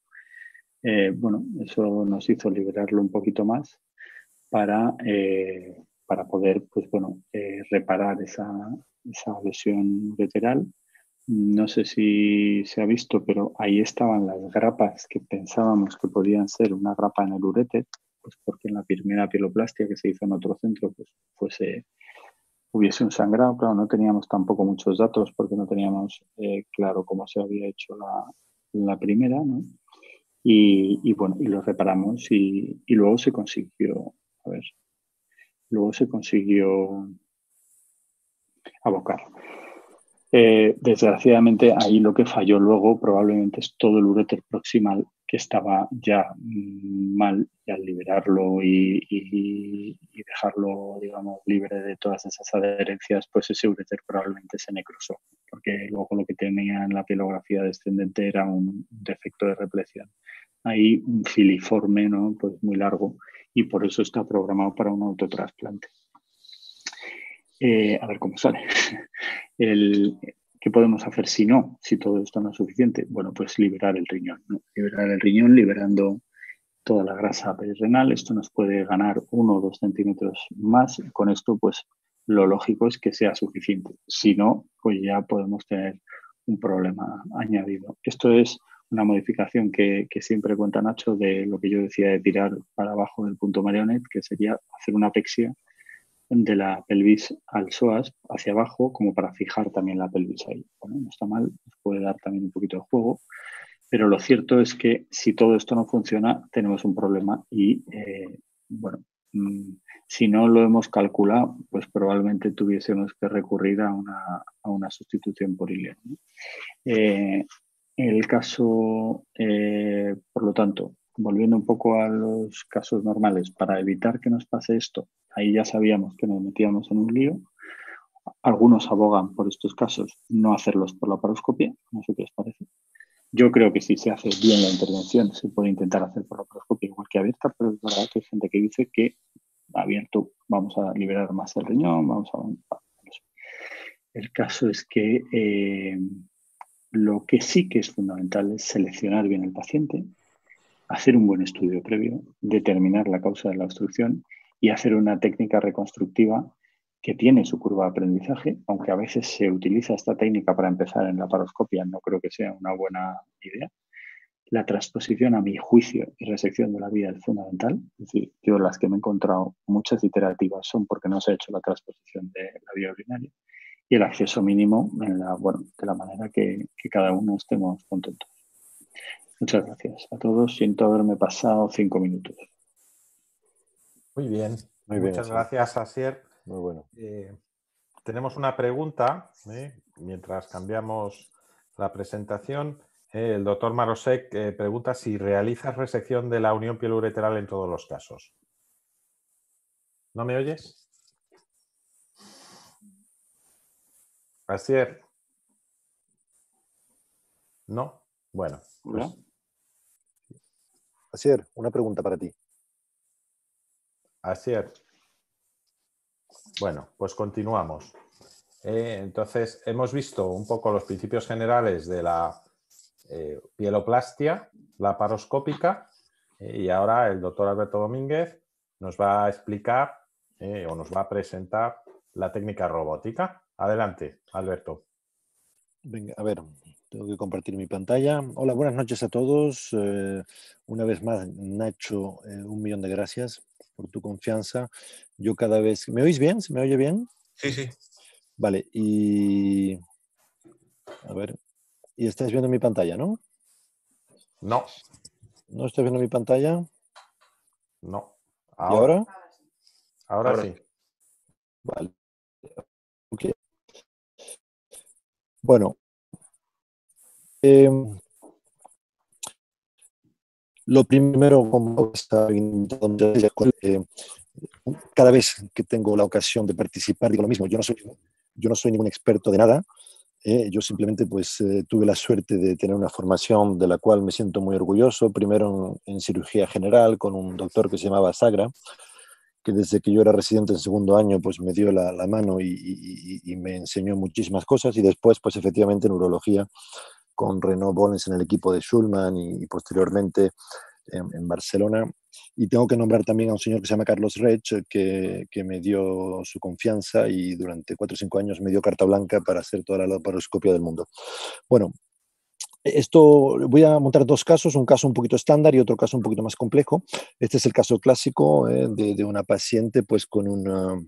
Eh, bueno, eso nos hizo liberarlo un poquito más para, eh, para poder pues, bueno, eh, reparar esa, esa lesión lateral. No sé si se ha visto, pero ahí estaban las grapas que pensábamos que podían ser una grapa en el urete, pues porque en la primera pieloplastia que se hizo en otro centro pues, fuese hubiese un sangrado, claro, no teníamos tampoco muchos datos porque no teníamos eh, claro cómo se había hecho la, primera, ¿no? Y, bueno, y lo reparamos y, luego se consiguió, a ver, luego se consiguió abocar. Eh, desgraciadamente ahí lo que falló luego probablemente es todo el ureter proximal que estaba ya mal y al liberarlo y, dejarlo, digamos, libre de todas esas adherencias, pues ese ureter probablemente se necrosó, porque luego lo que tenía en la pielografía descendente era un defecto de repleción. Hay un filiforme, ¿no? Pues muy largo y por eso está programado para un autotrasplante. Eh, a ver cómo sale. El, podemos hacer si no? Si todo esto no es suficiente. Bueno, pues liberar el riñón. Liberar el riñón liberando toda la grasa perirrenal Esto nos puede ganar uno o dos centímetros más. Con esto, pues lo lógico es que sea suficiente. Si no, pues ya podemos tener un problema añadido. Esto es una modificación que, que, siempre cuenta Nacho de lo que yo decía de tirar para abajo del punto marionet, que sería hacer una pexia de la pelvis al psoas hacia abajo, como para fijar también la pelvis ahí. Bueno, no está mal, nos puede dar también un poquito de juego, pero lo cierto es que si todo esto no funciona, tenemos un problema y, eh, bueno, mm, si no lo hemos calculado, pues probablemente tuviésemos que recurrir a una, sustitución por ileo. Eh, el caso, eh, por lo tanto, volviendo un poco a los casos normales, para evitar que nos pase esto, ahí ya sabíamos que nos metíamos en un lío. Algunos abogan por estos casos no hacerlos por la paroscopia, no sé qué les parece. Yo creo que si se hace bien la intervención, se puede intentar hacer por la paroscopia igual que abierta, pero es verdad que hay gente que dice que abierto vamos a liberar más el riñón, vamos a... El caso es que eh, lo que sí que es fundamental es seleccionar bien al paciente, hacer un buen estudio previo, determinar la causa de la obstrucción y hacer una técnica reconstructiva que tiene su curva de aprendizaje, aunque a veces se utiliza esta técnica para empezar en la paroscopia, no creo que sea una buena idea. La transposición, a mi juicio, y resección de la vida es fundamental. Es decir, yo las que me he encontrado muchas iterativas son porque no se ha hecho la transposición de la vía urinaria y el acceso mínimo de la manera que, que cada uno estemos contentos. Muchas gracias a todos. Siento haberme pasado cinco minutos. Muy bien. Muchas gracias, Asier. Muy bueno. Eh, tenemos una pregunta, ¿eh? mientras cambiamos la presentación. Eh, el doctor Marosek pregunta si realizas resección de la unión ureteral en todos los casos. ¿No me oyes? Asier. ¿No? Bueno. Pues Asier, una pregunta para ti. Asier. Bueno, pues continuamos. Eh, entonces, hemos visto un poco los principios generales de la eh, pieloplastia, la paroscópica, eh, y ahora el doctor Alberto Domínguez nos va a explicar o nos va a presentar la técnica robótica. Adelante, Alberto. Venga, a ver, tengo que compartir mi pantalla. Hola, buenas noches a todos. Eh, una vez más, Nacho, eh, un millón de gracias por tu confianza. Yo cada vez... ¿Me oís bien? ¿Se me oye bien? Sí, sí. Vale, y... A ver. Y estás viendo mi pantalla, ¿no? No. ¿No estás viendo mi pantalla? No. Ahora. ahora? Ahora, sí. Vale. Ok. Bueno, Em, lo primero, como eh, cada vez que tengo la ocasión de participar, digo lo mismo, yo no soy, yo no soy ningún experto de nada, eh, yo simplemente pues eh, tuve la suerte de tener una formación de la cual me siento muy orgulloso, primero en, cirugía general con un doctor que se llamaba Sagra, que desde que yo era residente en segundo año pues me dio la, mano y, y, me enseñó muchísimas cosas y después pues efectivamente en urología con Renaud Bollens en el equipo de Schulman y, posteriormente en, Barcelona. Y tengo que nombrar también a un señor que se llama Carlos Rech, que, me dio su confianza y durante cuatro o cinco años me dio carta blanca para hacer toda la laparoscopia del mundo. Bueno, esto voy a montar dos casos, un caso un poquito estándar y otro caso un poquito más complejo. Este es el caso clásico eh, de, de, una paciente pues con un um,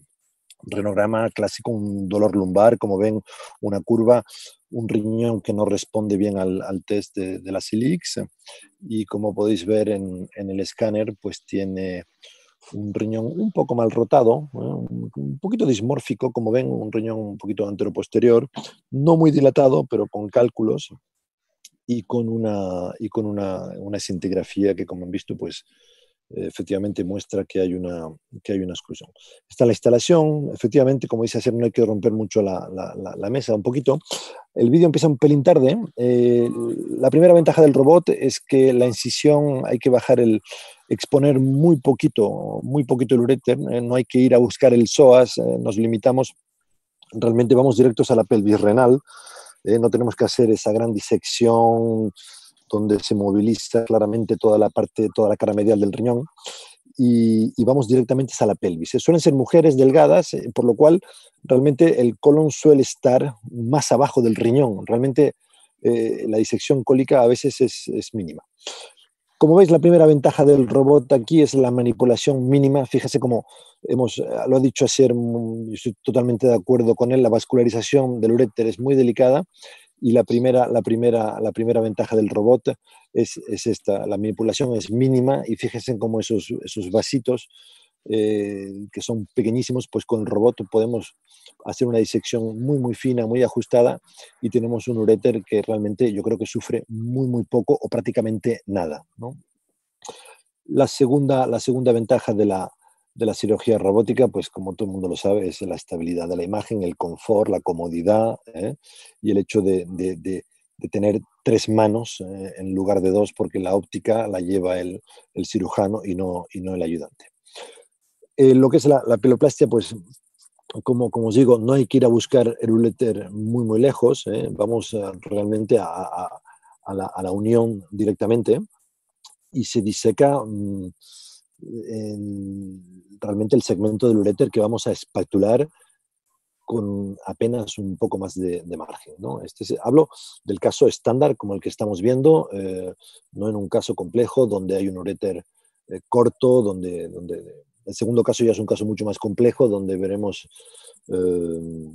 renograma clásico, un dolor lumbar, como ven, una curva un riñón que no responde bien al, al test de, de la Silix y como podéis ver en, en, el escáner, pues tiene un riñón un poco mal rotado, un, poquito dismórfico, como ven, un riñón un poquito anteroposterior, no muy dilatado, pero con cálculos y con una, y con una, una sintigrafía que, como han visto, pues efectivamente muestra que hay, una, que hay una exclusión. Está la instalación, efectivamente, como dice hacer no hay que romper mucho la, la, mesa, un poquito. El vídeo empieza un pelín tarde. Eh, la primera ventaja del robot es que la incisión hay que bajar el, exponer muy poquito, muy poquito el ureter, eh, no hay que ir a buscar el psoas, eh, nos limitamos, realmente vamos directos a la pelvis renal, no tenemos que hacer esa gran disección donde se moviliza claramente toda la parte, toda la cara medial del riñón, y, vamos directamente a la pelvis. Suelen ser mujeres delgadas, eh, por lo cual realmente el colon suele estar más abajo del riñón. Realmente eh, la disección cólica a veces es, mínima. Como veis, la primera ventaja del robot aquí es la manipulación mínima. Fíjese cómo hemos, eh, lo ha dicho hacer, mm, estoy totalmente de acuerdo con él, la vascularización del uréter es muy delicada y la primera, la primera, la primera ventaja del robot es, esta, la manipulación es mínima y fíjense cómo esos, vasitos eh, que son pequeñísimos, pues con el robot podemos hacer una disección muy, muy fina, muy ajustada y tenemos un ureter que realmente yo creo que sufre muy, muy poco o prácticamente nada. La, segunda, la segunda ventaja de la, de la cirugía robótica, pues como todo el mundo lo sabe, es la estabilidad de la imagen, el confort, la comodidad ¿eh? y el hecho de, tener tres manos ¿eh? en lugar de dos, porque la óptica la lleva el, cirujano y no, y no el ayudante. Eh, lo que es la, peloplastia, pues como, como, os digo, no hay que ir a buscar el léter muy, muy lejos, vamos realmente a, la, unión directamente y se diseca mm, en realmente el segmento del ureter que vamos a espatular con apenas un poco más de, margen. ¿no? Este hablo del caso estándar como el que estamos viendo, eh, no en un caso complejo donde hay un ureter eh, corto, donde, donde, el segundo caso ya es un caso mucho más complejo, donde veremos eh,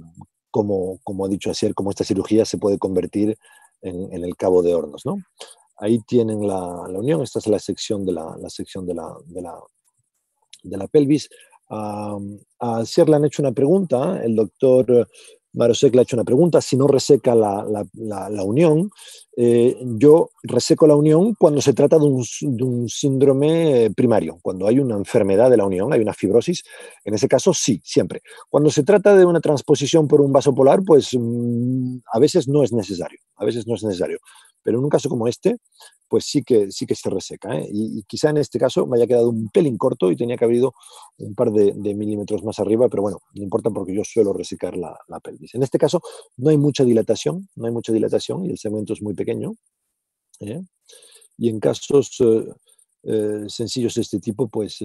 cómo, como ha dicho Asier, cómo esta cirugía se puede convertir en, el cabo de hornos. ¿no? ahí tienen la, la, unión, esta es la sección de la, la sección de la, de la, de la pelvis. a Sierra le han hecho una pregunta, ¿eh? el doctor Marosek le ha hecho una pregunta, si no reseca la, unión, eh, yo reseco la unión cuando se trata de un, síndrome primario, cuando hay una enfermedad de la unión, hay una fibrosis, en ese caso sí, siempre. Cuando se trata de una transposición por un vaso polar, pues mm, a veces no es necesario, a veces no es necesario. Pero en un caso como este, pues sí que, sí que se reseca. ¿eh? Y, quizá en este caso me haya quedado un pelín corto y tenía que haber ido un par de, milímetros más arriba, pero bueno, no importa porque yo suelo resecar la, la en este caso no hay mucha dilatación, no hay mucha dilatación y el segmento es muy pequeño. ¿eh? Y en casos eh, eh, sencillos de este tipo, pues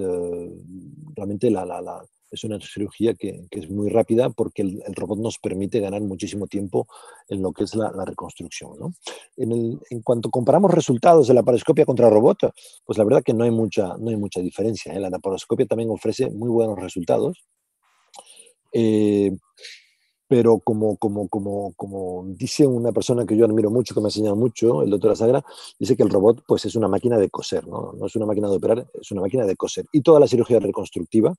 realmente la, es una cirugía que, es muy rápida porque el, robot nos permite ganar muchísimo tiempo en lo que es la, reconstrucción. En, cuanto comparamos resultados de la paroscopia contra robot, pues la verdad que no hay mucha, no hay mucha diferencia. La laparoscopia también ofrece muy buenos resultados pero como, como, como, dice una persona que yo admiro mucho, que me ha enseñado mucho, el doctor Sagra, dice que el robot pues, es una máquina de coser, ¿no? es una máquina de operar, es una máquina de coser. Y toda la cirugía reconstructiva,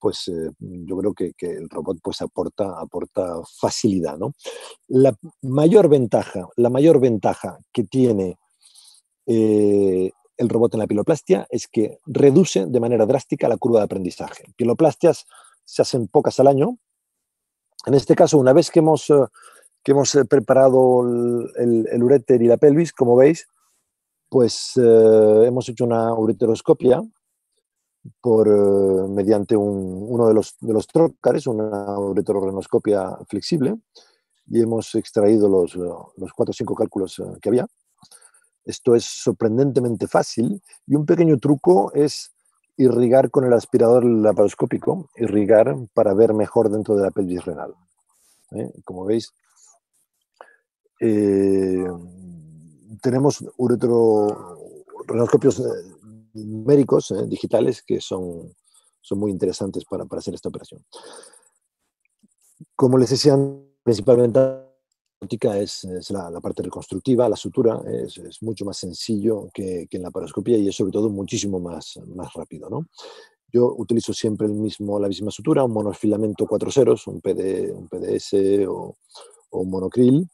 pues eh, yo creo que, el robot pues, aporta, aporta facilidad. La mayor ventaja, la mayor ventaja que tiene eh, el robot en la piloplastia es que reduce de manera drástica la curva de aprendizaje. Piloplastias se hacen pocas al año, en este caso, una vez que hemos, eh, que hemos eh, preparado el, ureter y la pelvis, como veis, pues eh, hemos hecho una ureteroscopia por, mediante uno de los, de los trócares, una ureterorrenoscopia flexible, y hemos extraído los, los cuatro o cinco cálculos que había. Esto es sorprendentemente fácil y un pequeño truco es irrigar con el aspirador laparoscópico, irrigar para ver mejor dentro de la pelvis renal. ¿eh? Como veis, eh, tenemos uretroscopios eh, numéricos, digitales, que son, son muy interesantes para, para hacer esta operación. Como les decía, principalmente es, la, parte reconstructiva, la sutura, es, mucho más sencillo que, en la paroscopía y es sobre todo muchísimo más, más rápido. Yo utilizo siempre el mismo, la misma sutura, un monofilamento 4 ceros, un, un PDS o, un monocril,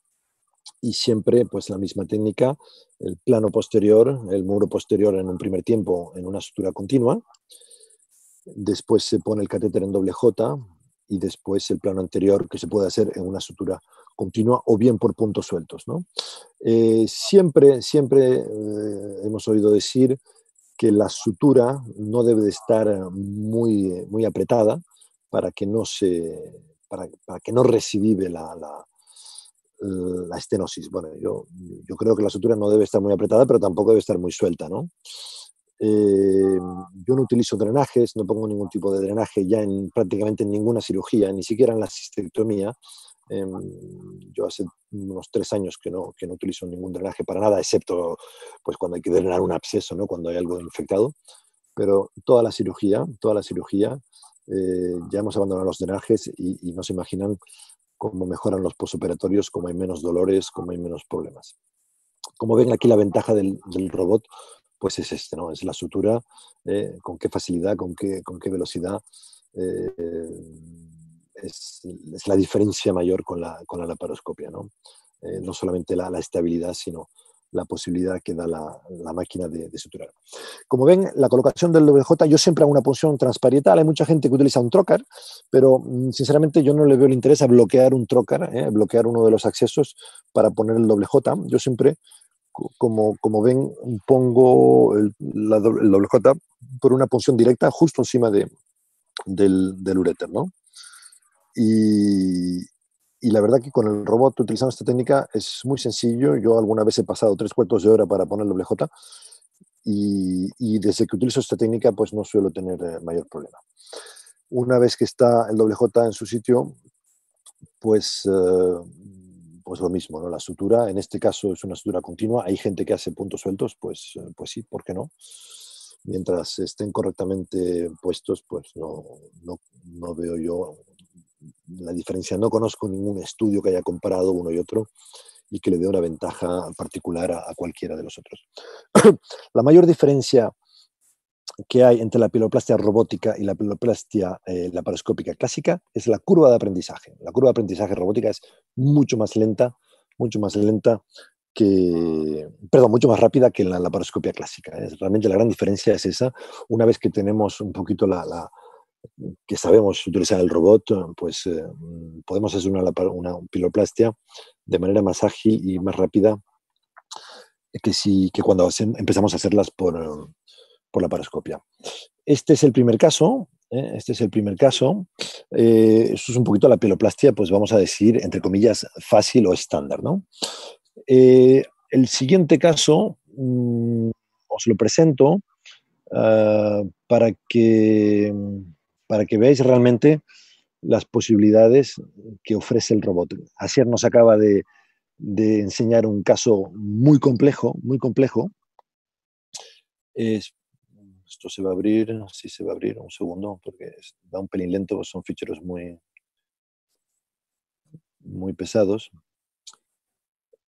y siempre pues la misma técnica, el plano posterior, el muro posterior en un primer tiempo en una sutura continua, después se pone el catéter en doble J, y después el plano anterior que se puede hacer en una sutura continua o bien por puntos sueltos. Eh, siempre siempre eh, hemos oído decir que la sutura no debe de estar muy, muy apretada para que no, se, que no la, la, estenosis. Bueno, yo, yo creo que la sutura no debe estar muy apretada, pero tampoco debe estar muy suelta. ¿no? Eh, yo no utilizo drenajes, no pongo ningún tipo de drenaje ya en prácticamente ninguna cirugía, ni siquiera en la cistectomía. Em, yo hace unos tres años que no, que no utilizo ningún drenaje para nada, excepto pues, cuando hay que drenar un absceso, ¿no? cuando hay algo infectado. Pero toda la cirugía, toda la cirugía, eh, ya hemos abandonado los drenajes y, no se imaginan cómo mejoran los posoperatorios, cómo hay menos dolores, cómo hay menos problemas. Como ven aquí la ventaja del, del robot pues es este, ¿no? Es la sutura, eh, con qué facilidad, con qué, con qué velocidad. Eh, es, la diferencia mayor con la, la laparoscopia, ¿no? Eh, solamente la, estabilidad, sino la posibilidad que da la, máquina de, suturar. Como ven, la colocación del WJ, yo siempre hago una posición transparietal, hay mucha gente que utiliza un trocar, pero mm, sinceramente yo no le veo el interés a bloquear un trocar, bloquear uno de los accesos para poner el WJ, yo siempre como, como ven, pongo el, la, por una punción directa justo encima de, del, del ureter, ¿no? Y, y la verdad que con el robot utilizando esta técnica es muy sencillo. Yo alguna vez he pasado tres cuartos de hora para poner el WJ y, y desde que utilizo esta técnica pues no suelo tener eh, mayor problema. Una vez que está el WJ en su sitio, pues eh, es pues, lo mismo, ¿no? La sutura, en este caso es una sutura continua, hay gente que hace puntos sueltos, pues, eh, pues sí, ¿por qué no? Mientras estén correctamente puestos, pues no, no, veo yo la diferencia. No conozco ningún estudio que haya comparado uno y otro y que le dé una ventaja particular a cualquiera de los otros. la mayor diferencia que hay entre la piloplastia robótica y la piloplastia eh, laparoscópica clásica es la curva de aprendizaje. La curva de aprendizaje robótica es mucho más lenta, mucho más lenta que, perdón, mucho más rápida que la laparoscopia clásica. ¿eh? Realmente la gran diferencia es esa. Una vez que tenemos un poquito la, que sabemos utilizar el robot, pues eh, podemos hacer una, piloplastia de manera más ágil y más rápida que, si, que cuando empezamos a hacerlas por, por la paroscopia. Este es el primer caso, ¿eh? este es el primer caso. Eh, esto es un poquito la pieloplastia, pues vamos a decir, entre comillas, fácil o estándar, eh, el siguiente caso mm, os lo presento ah, para, que, para que veáis realmente las posibilidades que ofrece el robot. Ayer nos acaba de, de enseñar un caso muy complejo, muy complejo, es esto se va a abrir, sí se va a abrir, un segundo, porque da un pelín lento, son ficheros muy, muy pesados.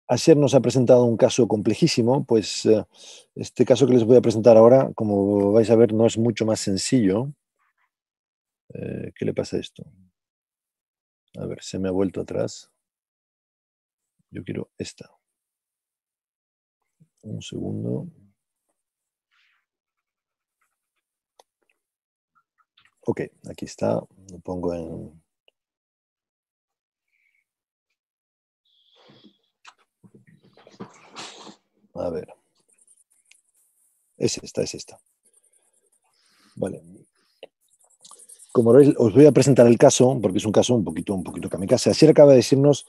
Ayer nos ha presentado un caso complejísimo, pues eh, este caso que les voy a presentar ahora, como vais a ver, no es mucho más sencillo. Eh, ¿Qué le pasa a esto? A ver, se me ha vuelto atrás. Yo quiero esta. Un segundo. Ok, aquí está. Lo pongo en... A ver. Es esta, es esta. Vale. Como veis, os voy a presentar el caso, porque es un caso un poquito, un poquito kamikaze. Así acaba de decirnos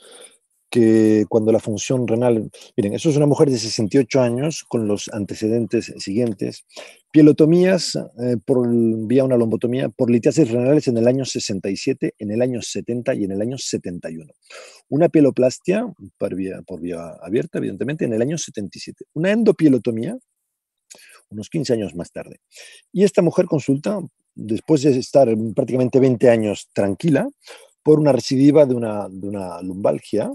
que cuando la función renal, miren, eso es una mujer de 68 años con los antecedentes siguientes, pielotomías eh, por vía una lombotomía por litiasis renales en el año 67, en el año 70 y en el año 71. Una pieloplastia por vía, por vía abierta, evidentemente, en el año 77. Una endopielotomía unos 15 años más tarde. Y esta mujer consulta, después de estar prácticamente 20 años tranquila, por una recidiva de de una lumbalgia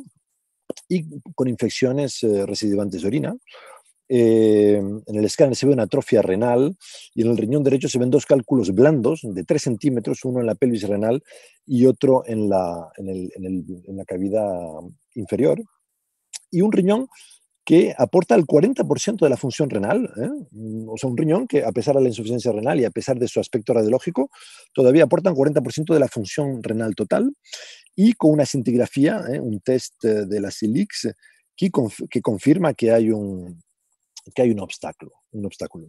y con infecciones eh, residuantes de orina. Eh, en el escáner se ve una atrofia renal y en el riñón derecho se ven dos cálculos blandos de 3 centímetros, uno en la pelvis renal y otro en la, en en la cavidad inferior. Y un riñón que aporta el 40% de la función renal, ¿eh? mm, o sea, un riñón que a pesar de la insuficiencia renal y a pesar de su aspecto radiológico, todavía aporta un 40% de la función renal total, y con una cintigrafía, ¿eh? un test de la SILIX, que, confirma que hay un, que hay un obstáculo. Un obstáculo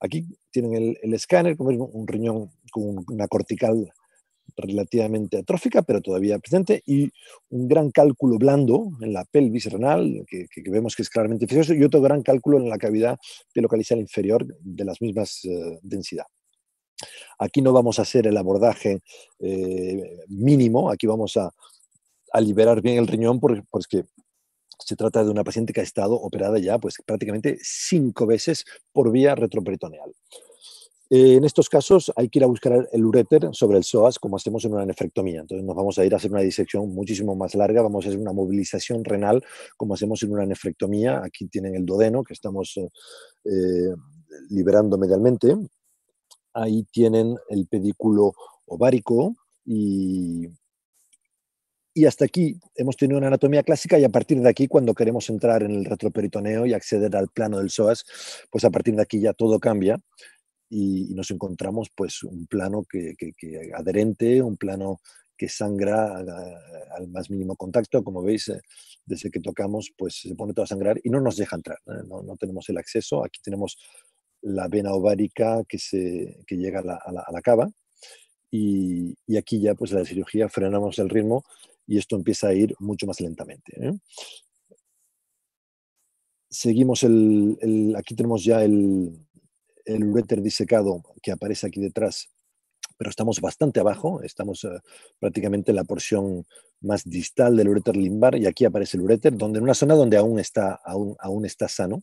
Aquí tienen el, el escáner, como un riñón con una cortical relativamente atrófica, pero todavía presente, y un gran cálculo blando en la pelvis renal, que, vemos que es claramente fisioso, y otro gran cálculo en la cavidad localizar inferior de las mismas densidades. Eh, densidad. Aquí no vamos a hacer el abordaje eh, mínimo, aquí vamos a, liberar bien el riñón, porque, pues se trata de una paciente que ha estado operada ya pues, prácticamente cinco veces por vía retroperitoneal. Eh, en estos casos hay que ir a buscar el ureter sobre el psoas como hacemos en una nefrectomía. Entonces nos vamos a ir a hacer una disección muchísimo más larga, vamos a hacer una movilización renal como hacemos en una nefrectomía. Aquí tienen el dodeno que estamos eh, eh, liberando medialmente. Ahí tienen el pedículo ovárico y, y hasta aquí hemos tenido una anatomía clásica y a partir de aquí, cuando queremos entrar en el retroperitoneo y acceder al plano del psoas, pues a partir de aquí ya todo cambia y, nos encontramos pues un plano que, adherente, un plano que sangra al, más mínimo contacto. Como veis, eh, desde que tocamos, pues se pone todo a sangrar y no nos deja entrar, ¿eh? no, no tenemos el acceso. Aquí tenemos la vena ovárica que, se, que llega a la, a la, cava y, y, aquí ya, pues la cirugía, frenamos el ritmo y esto empieza a ir mucho más lentamente. ¿eh? Seguimos el, aquí tenemos ya el, el uréter disecado que aparece aquí detrás, pero estamos bastante abajo, estamos eh, prácticamente en la porción más distal del ureter limbar y aquí aparece el ureter, donde en una zona donde aún está, aún, aún está sano,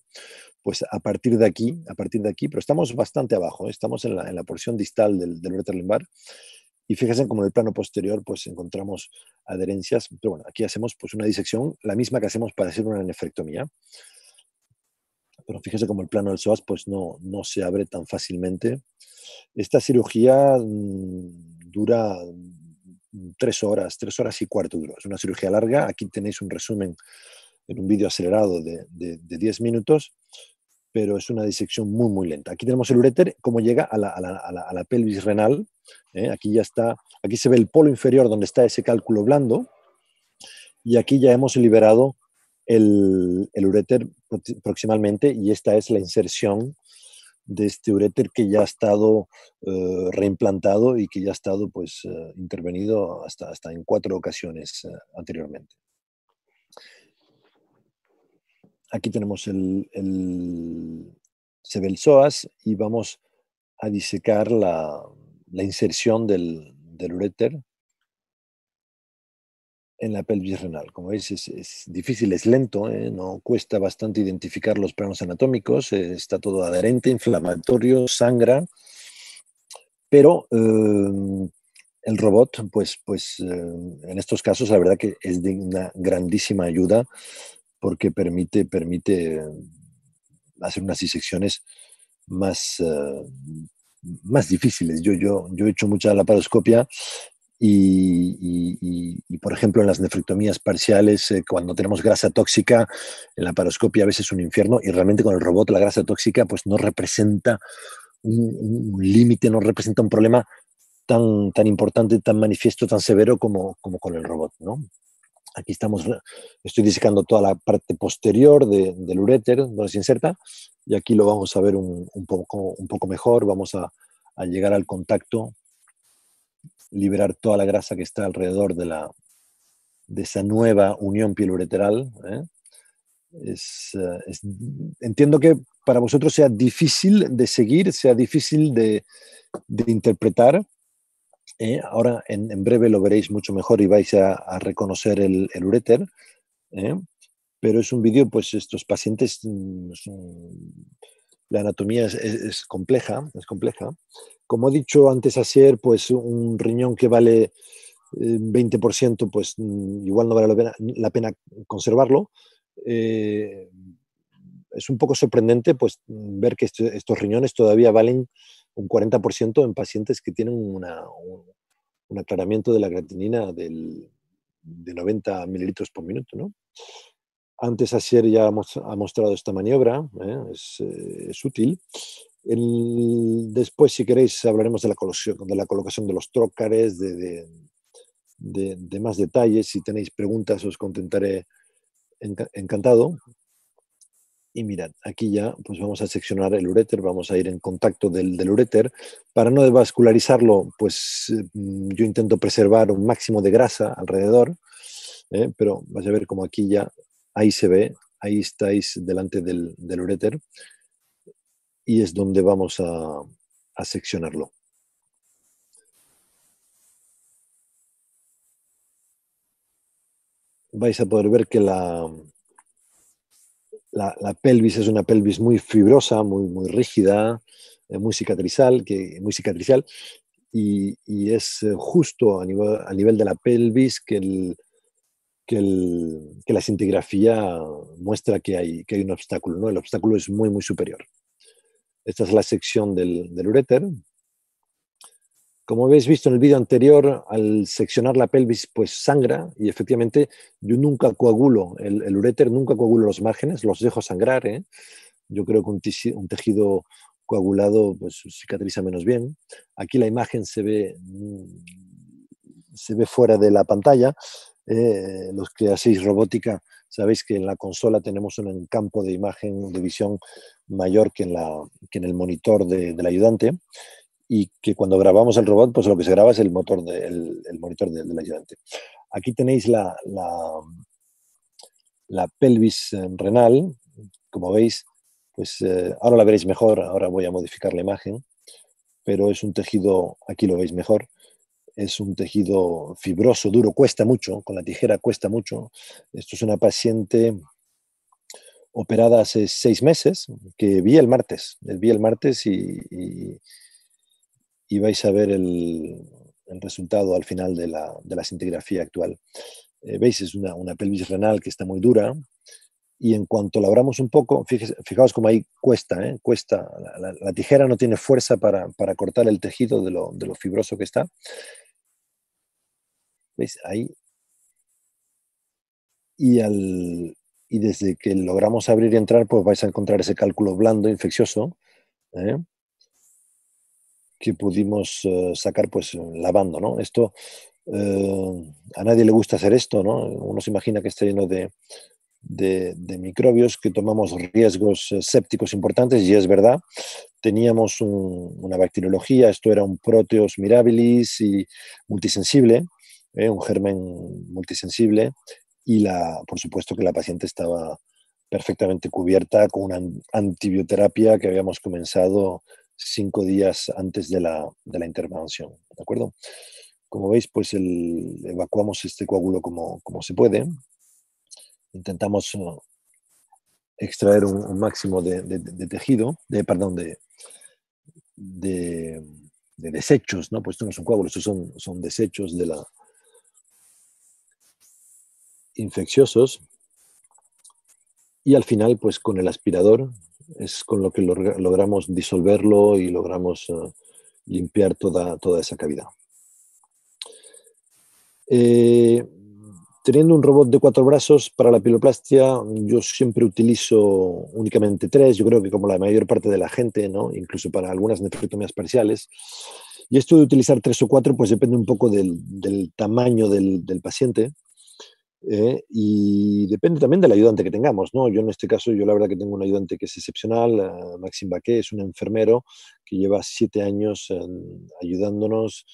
pues a partir de aquí, a partir de aquí, pero estamos bastante abajo, eh, estamos en la, en la, porción distal del, del limbar y fíjense como en el plano posterior pues encontramos adherencias, pero bueno, aquí hacemos pues una disección, la misma que hacemos para hacer una nefrectomía pero fíjese como el plano del psoas pues no, no se abre tan fácilmente. Esta cirugía mm, dura mm, tres horas, tres horas y cuarto duro Es una cirugía larga. Aquí tenéis un resumen en un vídeo acelerado de, de, minutos, pero es una disección muy, muy lenta. Aquí tenemos el ureter, cómo llega a la, pelvis renal. ¿eh? Aquí ya está, aquí se ve el polo inferior donde está ese cálculo blando y aquí ya hemos liberado el, ureter uréter y esta es la inserción de este ureter que ya ha estado eh, reimplantado y que ya ha estado pues, eh, intervenido hasta, hasta en cuatro ocasiones eh, anteriormente. Aquí tenemos el, el y vamos a disecar la, inserción del, del en la pelvis renal. Como veis, es, es difícil, es lento, ¿eh? no cuesta bastante identificar los planos anatómicos, eh, está todo adherente, inflamatorio, sangra, pero em, el robot, pues, pues em, en estos casos, la verdad que es de una grandísima ayuda porque permite, permite em, hacer unas disecciones más, eh, más difíciles. Yo, yo, yo he hecho mucha laparoscopia y, por ejemplo, en las nefrectomías parciales, eh, cuando tenemos grasa tóxica, en la paroscopia a veces es un infierno y realmente con el robot la grasa tóxica pues no representa un, límite, no representa un problema tan, tan importante, tan manifiesto, tan severo como, como con el robot. ¿no? Aquí estamos, estoy disecando toda la parte posterior de, del uréter donde se inserta y aquí lo vamos a ver un, poco, un poco mejor, vamos a, a llegar al contacto liberar toda la grasa que está alrededor de, la, de esa nueva unión piel ¿eh? eh entiendo que para vosotros sea difícil de seguir, sea difícil de, interpretar. ¿eh? Ahora en, breve lo veréis mucho mejor y vais a, reconocer el, ureter. ¿eh? Pero es un vídeo, pues estos pacientes mm, la anatomía es, compleja, es compleja. Como he dicho antes, ayer, pues un riñón que vale 20%, eh, pues mm, igual no vale la pena, conservarlo. Eh, es un poco sorprendente pues, ver que este, estos riñones todavía valen un 40% en pacientes que tienen un, aclaramiento de la creatinina de 90 mililitros por minuto. Antes Asier ya ha mostrado esta maniobra, ¿eh? Eh, es, útil. después, si queréis, hablaremos de la colocación de, los trócares, de, más detalles. Si tenéis preguntas, os contentaré encantado. Y mirad, aquí ya pues vamos a seccionar el ureter, vamos a ir en contacto del, del uréter. Para no desvascularizarlo, pues mm, yo intento preservar un máximo de grasa alrededor, ¿eh? pero vais a ver como aquí ya ahí se ve, ahí estáis delante del, del y es donde vamos a, seccionarlo. Vais a poder ver que la, la, pelvis es una pelvis muy fibrosa, muy, muy rígida, eh, muy cicatrizal, que, muy y, es eh, justo a nivel de la pelvis que el, que, la cintigrafía muestra que hay, que hay un obstáculo. El obstáculo es muy, muy superior. Esta es la sección del, del Como habéis visto en el vídeo anterior, al seccionar la pelvis, pues sangra y efectivamente yo nunca coagulo el, el nunca coagulo los márgenes, los dejo sangrar. ¿eh? Yo creo que un, tejido coagulado pues, cicatriza menos bien. Aquí la imagen se ve, mm, se ve fuera de la pantalla, eh, los que hacéis robótica, sabéis que en la consola tenemos un campo de imagen, de visión mayor que en, la, en el monitor del ayudante y que cuando grabamos el robot, pues lo que se graba es el, motor monitor del ayudante. Aquí tenéis la, la, pelvis eh, renal, como veis, pues eh, ahora la veréis mejor, ahora voy a modificar la imagen, pero es un tejido, aquí lo veis mejor, es un tejido fibroso, duro, cuesta mucho, con la tijera cuesta mucho. Esto es una paciente operada hace seis meses que vi el martes, vi el martes y, vais a ver el, resultado al final de la, de actual. Eh, veis, es una, pelvis renal que está muy dura y en cuanto labramos un poco, fijaos como ahí cuesta, ¿eh? cuesta, la, tijera no tiene fuerza para, cortar el tejido de lo, de lo fibroso que está veis pues, Ahí. Y, al, desde que logramos abrir y entrar, pues vais a encontrar ese cálculo blando, infeccioso, ¿eh? que pudimos eh, sacar pues lavando, Esto, eh, a nadie le gusta hacer esto, ¿no? Uno se imagina que está lleno de, microbios, que tomamos riesgos sépticos importantes, y es verdad. Teníamos una bacteriología, esto era un Proteus mirabilis y multisensible, ¿eh? un germen multisensible, y la, por supuesto que la paciente estaba perfectamente cubierta con una antibioterapia que habíamos comenzado cinco días antes de la, de la intervención. ¿De acuerdo? Como veis, pues evacuamos este coágulo como, se puede. Intentamos eh, extraer un, máximo de, tejido, de, perdón, de, de, desechos, ¿no? Pues esto no es un coágulo, estos son, son desechos de la, infecciosos y al final pues con el aspirador es con lo que logramos disolverlo y logramos eh, limpiar toda, toda, esa cavidad. Eh, teniendo un robot de cuatro brazos para la piloplastia, yo siempre utilizo únicamente tres, yo creo que como la mayor parte de la gente, ¿no? incluso para algunas nefrectomías parciales. Y esto de utilizar tres o cuatro, pues depende un poco del, tamaño del, del paciente ¿eh? y depende también del ayudante que tengamos, ¿no? Yo en este caso, yo la verdad que tengo un ayudante que es excepcional, eh, Maxim Baquet, es un enfermero que lleva siete años eh, ayudándonos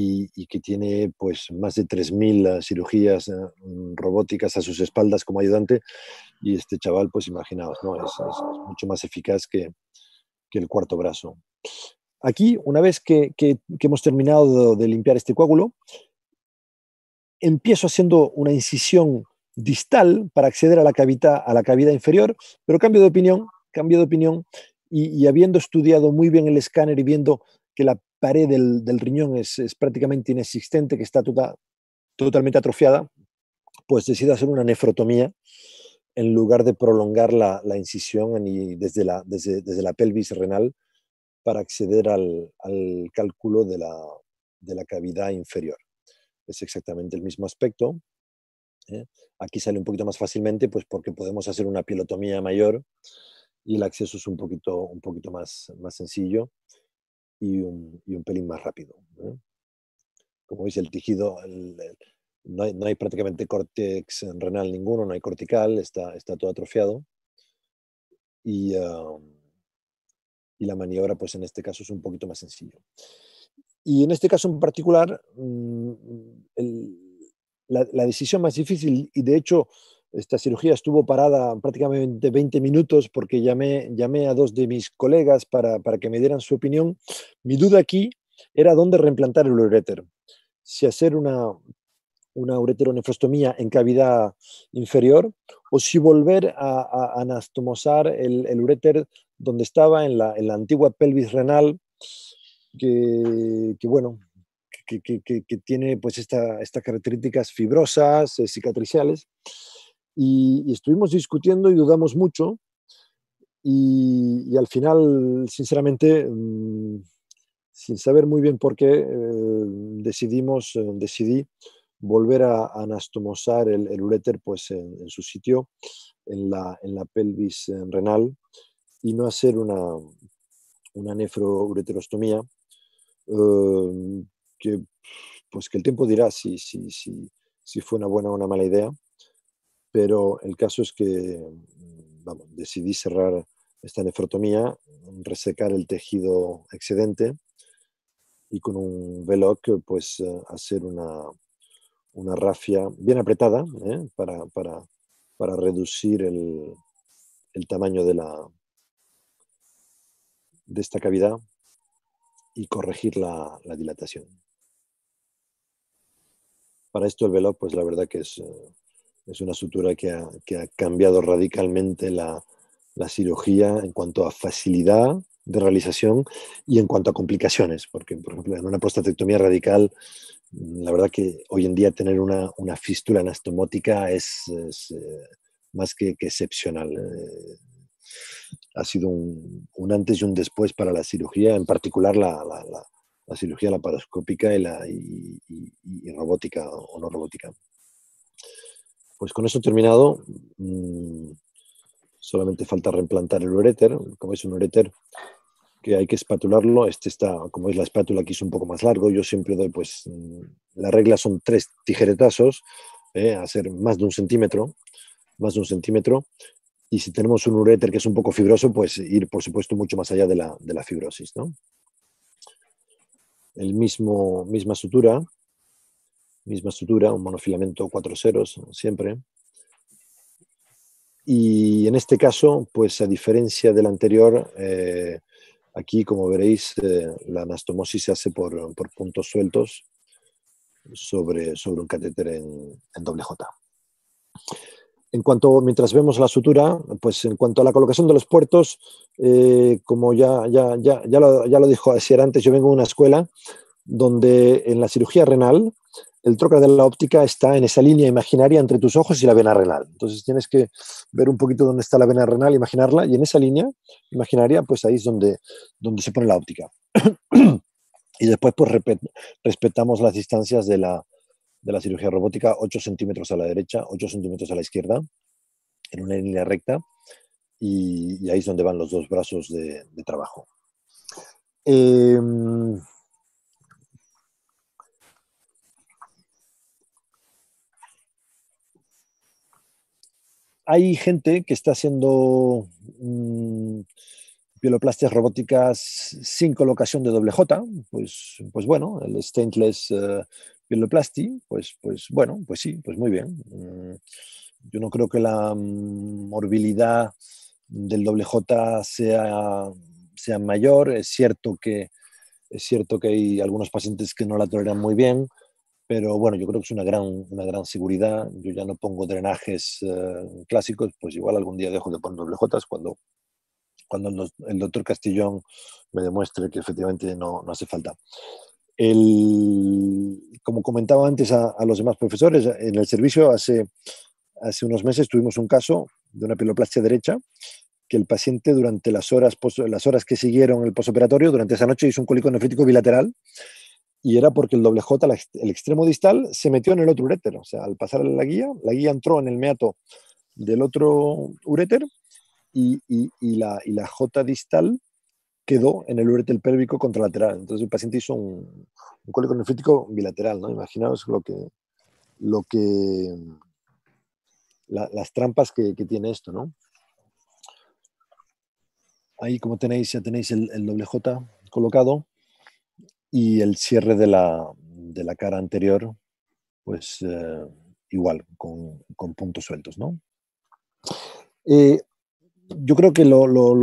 y, que tiene pues más de 3.000 cirugías mm, robóticas a sus espaldas como ayudante y este chaval, pues imaginaos, ¿no? Es, mucho más eficaz que, el cuarto brazo. Aquí, una vez que hemos terminado de limpiar este coágulo, empiezo haciendo una incisión distal para acceder a la cavidad, inferior, pero cambio de opinión, cambio de opinión y, habiendo estudiado muy bien el escáner y viendo que la pared del, riñón es, prácticamente inexistente, que está toda totalmente atrofiada, pues decido hacer una nefrotomía en lugar de prolongar la, incisión desde, la, pelvis renal para acceder al, cálculo de la cavidad inferior es exactamente el mismo aspecto. ¿eh? Aquí sale un poquito más fácilmente, pues porque podemos hacer una pielotomía mayor y el acceso es un poquito, un poquito más, más sencillo y un, y un pelín más rápido. ¿eh? Como veis, el tejido, no, hay, no, hay, prácticamente córtex renal ninguno, no hay cortical, está, está todo atrofiado. Y, um, y la maniobra, pues en este caso, es un poquito más sencillo. Y en este caso en particular, mm, mm, la, decisión más difícil, y de hecho esta cirugía estuvo parada prácticamente 20 minutos porque llamé, llamé a dos de mis colegas para, que me dieran su opinión, mi duda aquí era dónde reimplantar el uréter. Si hacer una, una ureteronefrostomía en cavidad inferior o si volver a, anastomosar el, el, donde estaba en la, en la antigua pelvis renal que, bueno, que, tiene pues estas características fibrosas, eh, cicatriciales, y, estuvimos discutiendo y dudamos mucho, y, al final, sinceramente, mm, sin saber muy bien por qué, eh, decidimos, eh, decidí volver a, anastomosar el, ureter pues, en, su sitio, en la, pelvis renal, y no hacer una, una nefroureterostomía, Em, que pues que el tiempo dirá si, si, fue una buena o una mala idea, pero el caso es que mm, decidí cerrar esta nefrotomía, resecar el tejido excedente y con un veloc pues eh, hacer una, rafia bien apretada ¿eh? para, reducir el, el, tamaño de, la, de esta cavidad y corregir la, dilatación. Para esto el velo, pues la verdad que es, eh, una sutura que ha, cambiado radicalmente la, cirugía en cuanto a facilidad de realización y en cuanto a complicaciones, porque por ejemplo en una prostatectomía radical, mm, la verdad que hoy en día tener una, una fístula anastomótica es, eh, más que excepcional. Eh, ha sido un, antes y un después para la cirugía, en particular la, cirugía laparoscópica y, la, robótica o no robótica. Pues con eso terminado, mm, solamente falta reemplantar el ureter, como es un ureter que hay que espatularlo, este está, como es la espátula aquí es un poco más largo, yo siempre doy pues, mm, la regla son tres tijeretazos, ¿eh? hacer más de un centímetro, más de un centímetro, y si tenemos un ureter que es un poco fibroso, pues ir, por supuesto, mucho más allá de la, de la fibrosis. ¿no? El mismo, misma sutura, misma sutura, un monofilamento cuatro ceros siempre. Y en este caso, pues a diferencia del anterior, eh, aquí como veréis, eh, la anastomosis se hace por, puntos sueltos sobre, sobre, un catéter en, en doble J en cuanto, mientras vemos la sutura, pues en cuanto a la colocación de los puertos, eh, como ya, ya, ya, ya, lo, dijo Asier antes, yo vengo de una escuela donde en la cirugía renal el troca de la óptica está en esa línea imaginaria entre tus ojos y la vena renal. Entonces tienes que ver un poquito dónde está la vena renal, imaginarla, y en esa línea imaginaria, pues ahí es donde, donde se pone la óptica. y después, pues respetamos las distancias de la, de la cirugía robótica, 8 centímetros a la derecha, 8 centímetros a la izquierda, en una línea recta, y, ahí es donde van los dos brazos de, trabajo. Em, hay gente que está haciendo mmm, robóticas sin colocación de doble J, pues, pues bueno, el stainless eh, el pues, pues bueno, pues sí, pues muy bien. Mm, yo no creo que la morbilidad del doble J sea, sea mayor. Es cierto, que, es cierto que hay algunos pacientes que no la toleran muy bien, pero bueno, yo creo que es una gran, una gran seguridad. Yo ya no pongo drenajes eh, clásicos, pues igual algún día dejo de poner doble cuando, cuando el, doctor Castillón me demuestre que efectivamente no, no hace falta como comentaba antes a, los demás profesores, en el servicio hace, hace unos meses tuvimos un caso de una piloplastia derecha que el paciente durante las horas, las horas que siguieron el posoperatorio, durante esa noche hizo un cólico nefrítico bilateral y era porque el doble J, el extremo distal, se metió en el otro uréter. O sea, al pasar la guía, la guía entró en el meato del otro uréter y, y la J distal quedó en el uretel pélvico contralateral. Entonces el paciente hizo un, un cólico nefrítico bilateral, ¿no? Imaginaos lo que, lo que las trampas que, tiene esto, ¿no? Ahí como tenéis, ya tenéis el, doble J colocado y el cierre de la, de la cara anterior, pues eh, igual, con, puntos sueltos, ¿no? Eh, yo creo que lo, lo,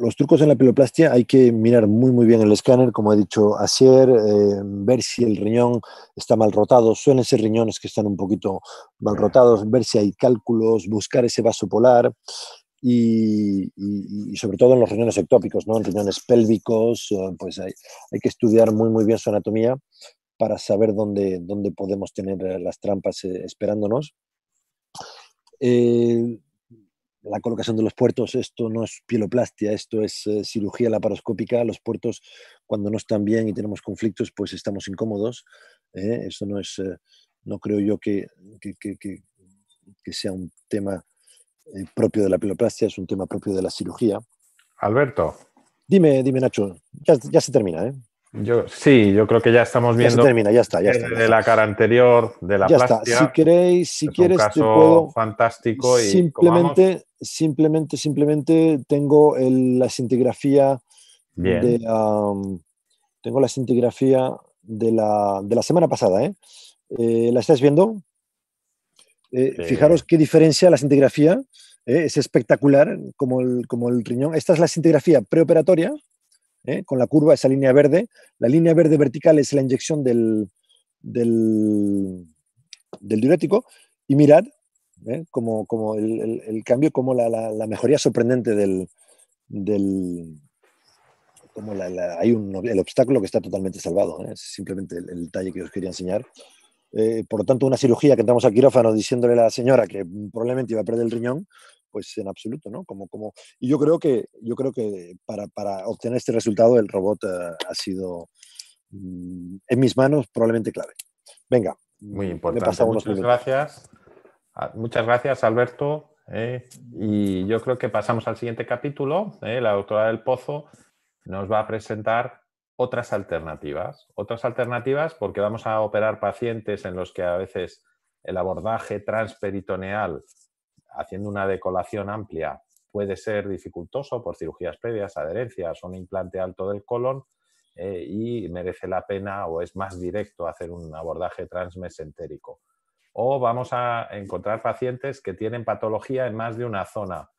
los trucos en la piloplastia hay que mirar muy muy bien el escáner, como he dicho ayer, eh, ver si el riñón está mal rotado, suelen ser riñones que están un poquito mal rotados, ver si hay cálculos, buscar ese vaso polar y, sobre todo en los riñones ectópicos, ¿no? en riñones pélvicos, eh, pues hay, que estudiar muy muy bien su anatomía para saber dónde, dónde podemos tener las trampas eh, esperándonos la colocación de los puertos, esto no es pieloplastia, esto es eh, cirugía laparoscópica. Los puertos, cuando no están bien y tenemos conflictos, pues estamos incómodos. ¿eh? Eso no es, eh, no creo yo que, que, sea un tema propio de la pieloplastia, es un tema propio de la cirugía. Alberto. Dime, dime Nacho, ya, ya se termina, ¿eh? sí, yo creo que ya estamos viendo. Ya termina, ya está, ya eh, está. de la cara anterior, de la ya está. Si queréis, si quieres, te puedo. Fantástico. Y simplemente, simplemente, simplemente tengo la cintigrafía de. tengo la cintigrafía de la, de la semana pasada, ¿eh? Eh, la estás viendo? Fijaros qué diferencia la cintigrafía. es espectacular como el, como el riñón. Esta es la cintigrafía preoperatoria. ¿eh? con la curva, esa línea verde. La línea verde vertical es la inyección del, del, diurético. Y mirad ¿eh? como, como el, cambio, como la, la, mejoría sorprendente del, del como la, hay un, el obstáculo que está totalmente salvado. ¿eh? Es simplemente el, detalle que os quería enseñar. por lo tanto, una cirugía que entramos al quirófano diciéndole a la señora que probablemente iba a perder el riñón, pues en absoluto, ¿no? Como, como, y yo creo que, yo creo que para, obtener este resultado el robot eh, ha sido mm, en mis manos probablemente clave. Venga. Muy mm, importante. Muchas gracias. Ah, muchas gracias, Alberto. Eh, y yo creo que pasamos al siguiente capítulo. Eh, la doctora del Pozo nos va a presentar otras alternativas. Otras alternativas porque vamos a operar pacientes en los que a veces el abordaje transperitoneal haciendo una decolación amplia puede ser dificultoso por cirugías previas, adherencias, un implante alto del colon eh, y merece la pena o es más directo hacer un abordaje transmesentérico. O vamos a encontrar pacientes que tienen patología en más de una zona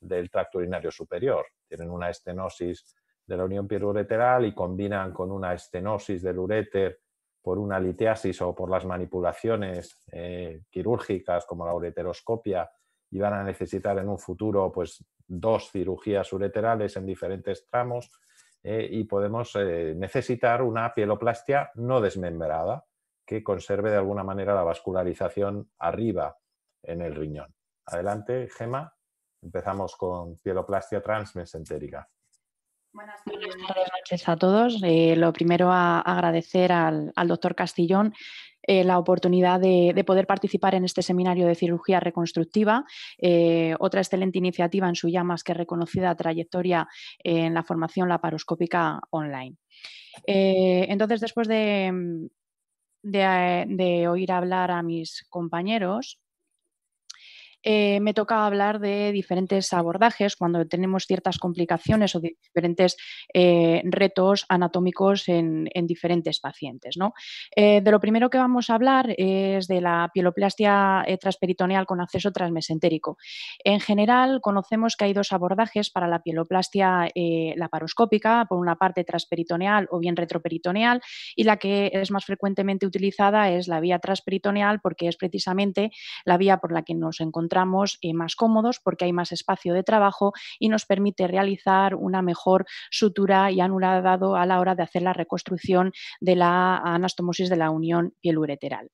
del tracto urinario superior, tienen una estenosis de la unión pierureteral y combinan con una estenosis del ureter por una litiasis o por las manipulaciones eh, quirúrgicas como la ureteroscopia y van a necesitar en un futuro pues, dos cirugías ureterales en diferentes tramos eh, y podemos eh, necesitar una pieloplastia no desmembrada que conserve de alguna manera la vascularización arriba en el riñón. Adelante, Gema. Empezamos con pieloplastia transmesentérica. Buenas noches a todos. Eh, lo primero, a agradecer al, al doctor Castillón eh, la oportunidad de, poder participar en este seminario de cirugía reconstructiva, eh, otra excelente iniciativa en su ya más que reconocida trayectoria en la formación laparoscópica online. Eh, entonces, después de oír hablar a mis compañeros, eh, me toca hablar de diferentes abordajes cuando tenemos ciertas complicaciones o diferentes eh, retos anatómicos en, diferentes pacientes. Eh, de lo primero que vamos a hablar es de la pieloplastia transperitoneal con acceso transmesentérico. En general, conocemos que hay dos abordajes para la pieloplastia laparoscópica, por una parte transperitoneal o bien retroperitoneal, y la que es más frecuentemente utilizada es la vía transperitoneal porque es precisamente la vía por la que nos encontramos encontramos eh, más cómodos porque hay más espacio de trabajo y nos permite realizar una mejor sutura y dado a la hora de hacer la reconstrucción de la anastomosis de la unión piel ureteral.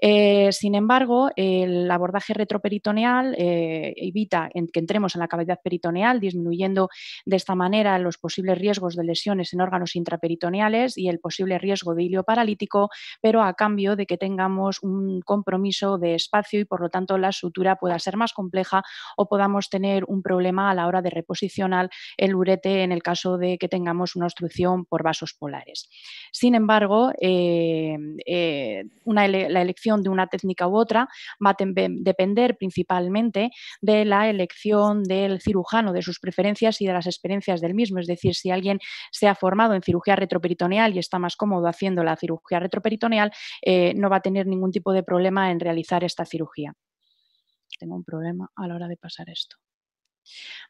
Eh, sin embargo, el abordaje retroperitoneal eh, evita que entremos en la cavidad peritoneal, disminuyendo de esta manera los posibles riesgos de lesiones en órganos intraperitoneales y el posible riesgo de hilio paralítico, pero a cambio de que tengamos un compromiso de espacio y por lo tanto la sutura pueda ser más compleja o podamos tener un problema a la hora de reposicionar el urete en el caso de que tengamos una obstrucción por vasos polares. Sin embargo, eh, eh, la elección de una técnica u otra va a depender principalmente de la elección del cirujano, de sus preferencias y de las experiencias del mismo. Es decir, si alguien se ha formado en cirugía retroperitoneal y está más cómodo haciendo la cirugía retroperitoneal, eh, no va a tener ningún tipo de problema en realizar esta cirugía tengo un problema a la hora de pasar esto.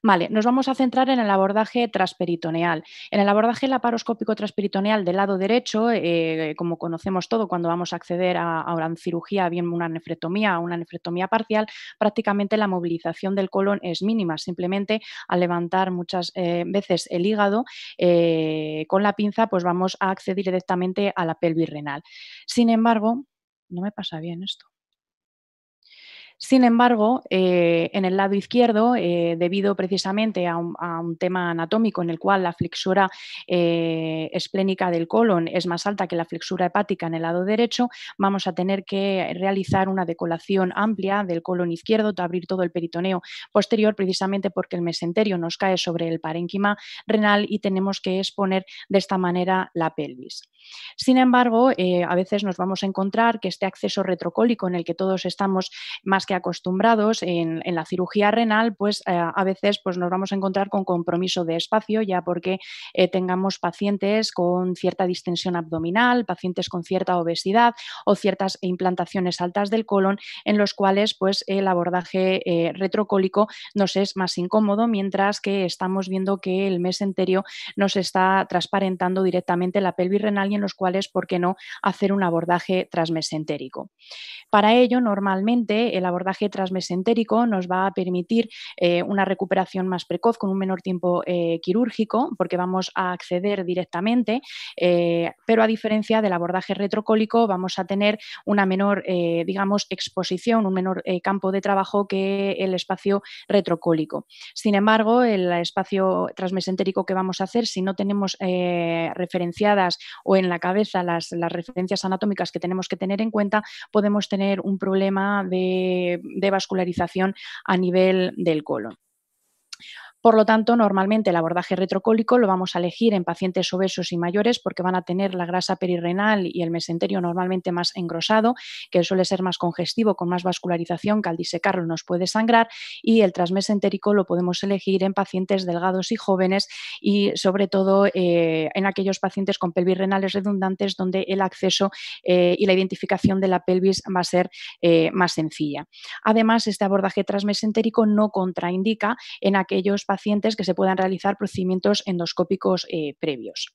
Vale, nos vamos a centrar en el abordaje transperitoneal. En el abordaje laparoscópico transperitoneal del lado derecho, eh, como conocemos todo cuando vamos a acceder a, una cirugía, bien una nefrectomía o una nefrectomía parcial, prácticamente la movilización del colon es mínima. Simplemente al levantar muchas eh, veces el hígado eh, con la pinza, pues vamos a acceder directamente a la pelvis renal. Sin embargo, no me pasa bien esto. Sin embargo, eh, en el lado izquierdo, eh, debido precisamente a un, tema anatómico en el cual la flexura eh, esplénica del colon es más alta que la flexura hepática en el lado derecho, vamos a tener que realizar una decolación amplia del colon izquierdo, abrir todo el peritoneo posterior, precisamente porque el mesenterio nos cae sobre el parénquima renal y tenemos que exponer de esta manera la pelvis. Sin embargo, a veces nos vamos a encontrar que este acceso retrocólico en el que todos estamos más acostumbrados. En, la cirugía renal, pues eh, a veces pues, nos vamos a encontrar con compromiso de espacio, ya porque eh, tengamos pacientes con cierta distensión abdominal, pacientes con cierta obesidad o ciertas implantaciones altas del colon, en los cuales pues, el abordaje eh, retrocólico nos es más incómodo, mientras que estamos viendo que el mes entero nos está transparentando directamente la pelvis renal y en los cuales, ¿por qué no hacer un abordaje transmesentérico? Para ello, normalmente el abordaje abordaje transmesentérico nos va a permitir eh, una recuperación más precoz con un menor tiempo eh, quirúrgico, porque vamos a acceder directamente, eh, pero a diferencia del abordaje retrocólico, vamos a tener una menor, digamos, exposición, un menor campo de trabajo que el espacio retrocólico. Sin embargo, el espacio transmesentérico que vamos a hacer, si no tenemos referenciadas o en la cabeza las referencias anatómicas que tenemos que tener en cuenta, podemos tener un problema de de vascularización a nivel del colon. Por lo tanto, normalmente el abordaje retrocólico lo vamos a elegir en pacientes obesos y mayores porque van a tener la grasa perirrenal y el mesenterio normalmente más engrosado, que suele ser más congestivo con más vascularización que al disecarlo nos puede sangrar y el transmesentérico lo podemos elegir en pacientes delgados y jóvenes y sobre todo eh, en aquellos pacientes con pelvis renales redundantes donde el acceso eh, y la identificación de la pelvis va a ser eh, más sencilla. Además, este abordaje transmesentérico no contraindica en aquellos pacientes que se puedan realizar procedimientos endoscópicos eh, previos.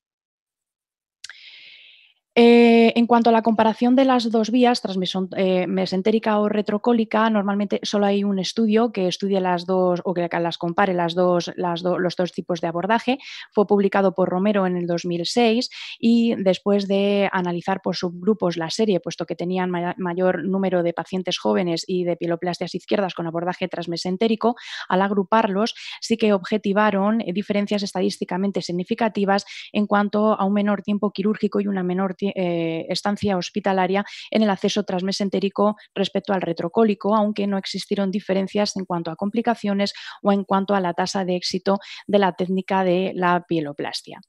Eh, en cuanto a la comparación de las dos vías, transmesentérica eh, mesentérica o retrocólica, normalmente solo hay un estudio que estudie las dos o que las compare las dos, los dos tipos de abordaje. Fue publicado por Romero en el 2006 y después de analizar por subgrupos la serie, puesto que tenían mayor número de pacientes jóvenes y de piloplastias izquierdas con abordaje transmesentérico, al agruparlos sí que objetivaron diferencias estadísticamente significativas en cuanto a un menor tiempo quirúrgico y una menor tiempo eh, estancia hospitalaria en el acceso transmesentérico respecto al retrocólico, aunque no existieron diferencias en cuanto a complicaciones o en cuanto a la tasa de éxito de la técnica de la pieloplastia.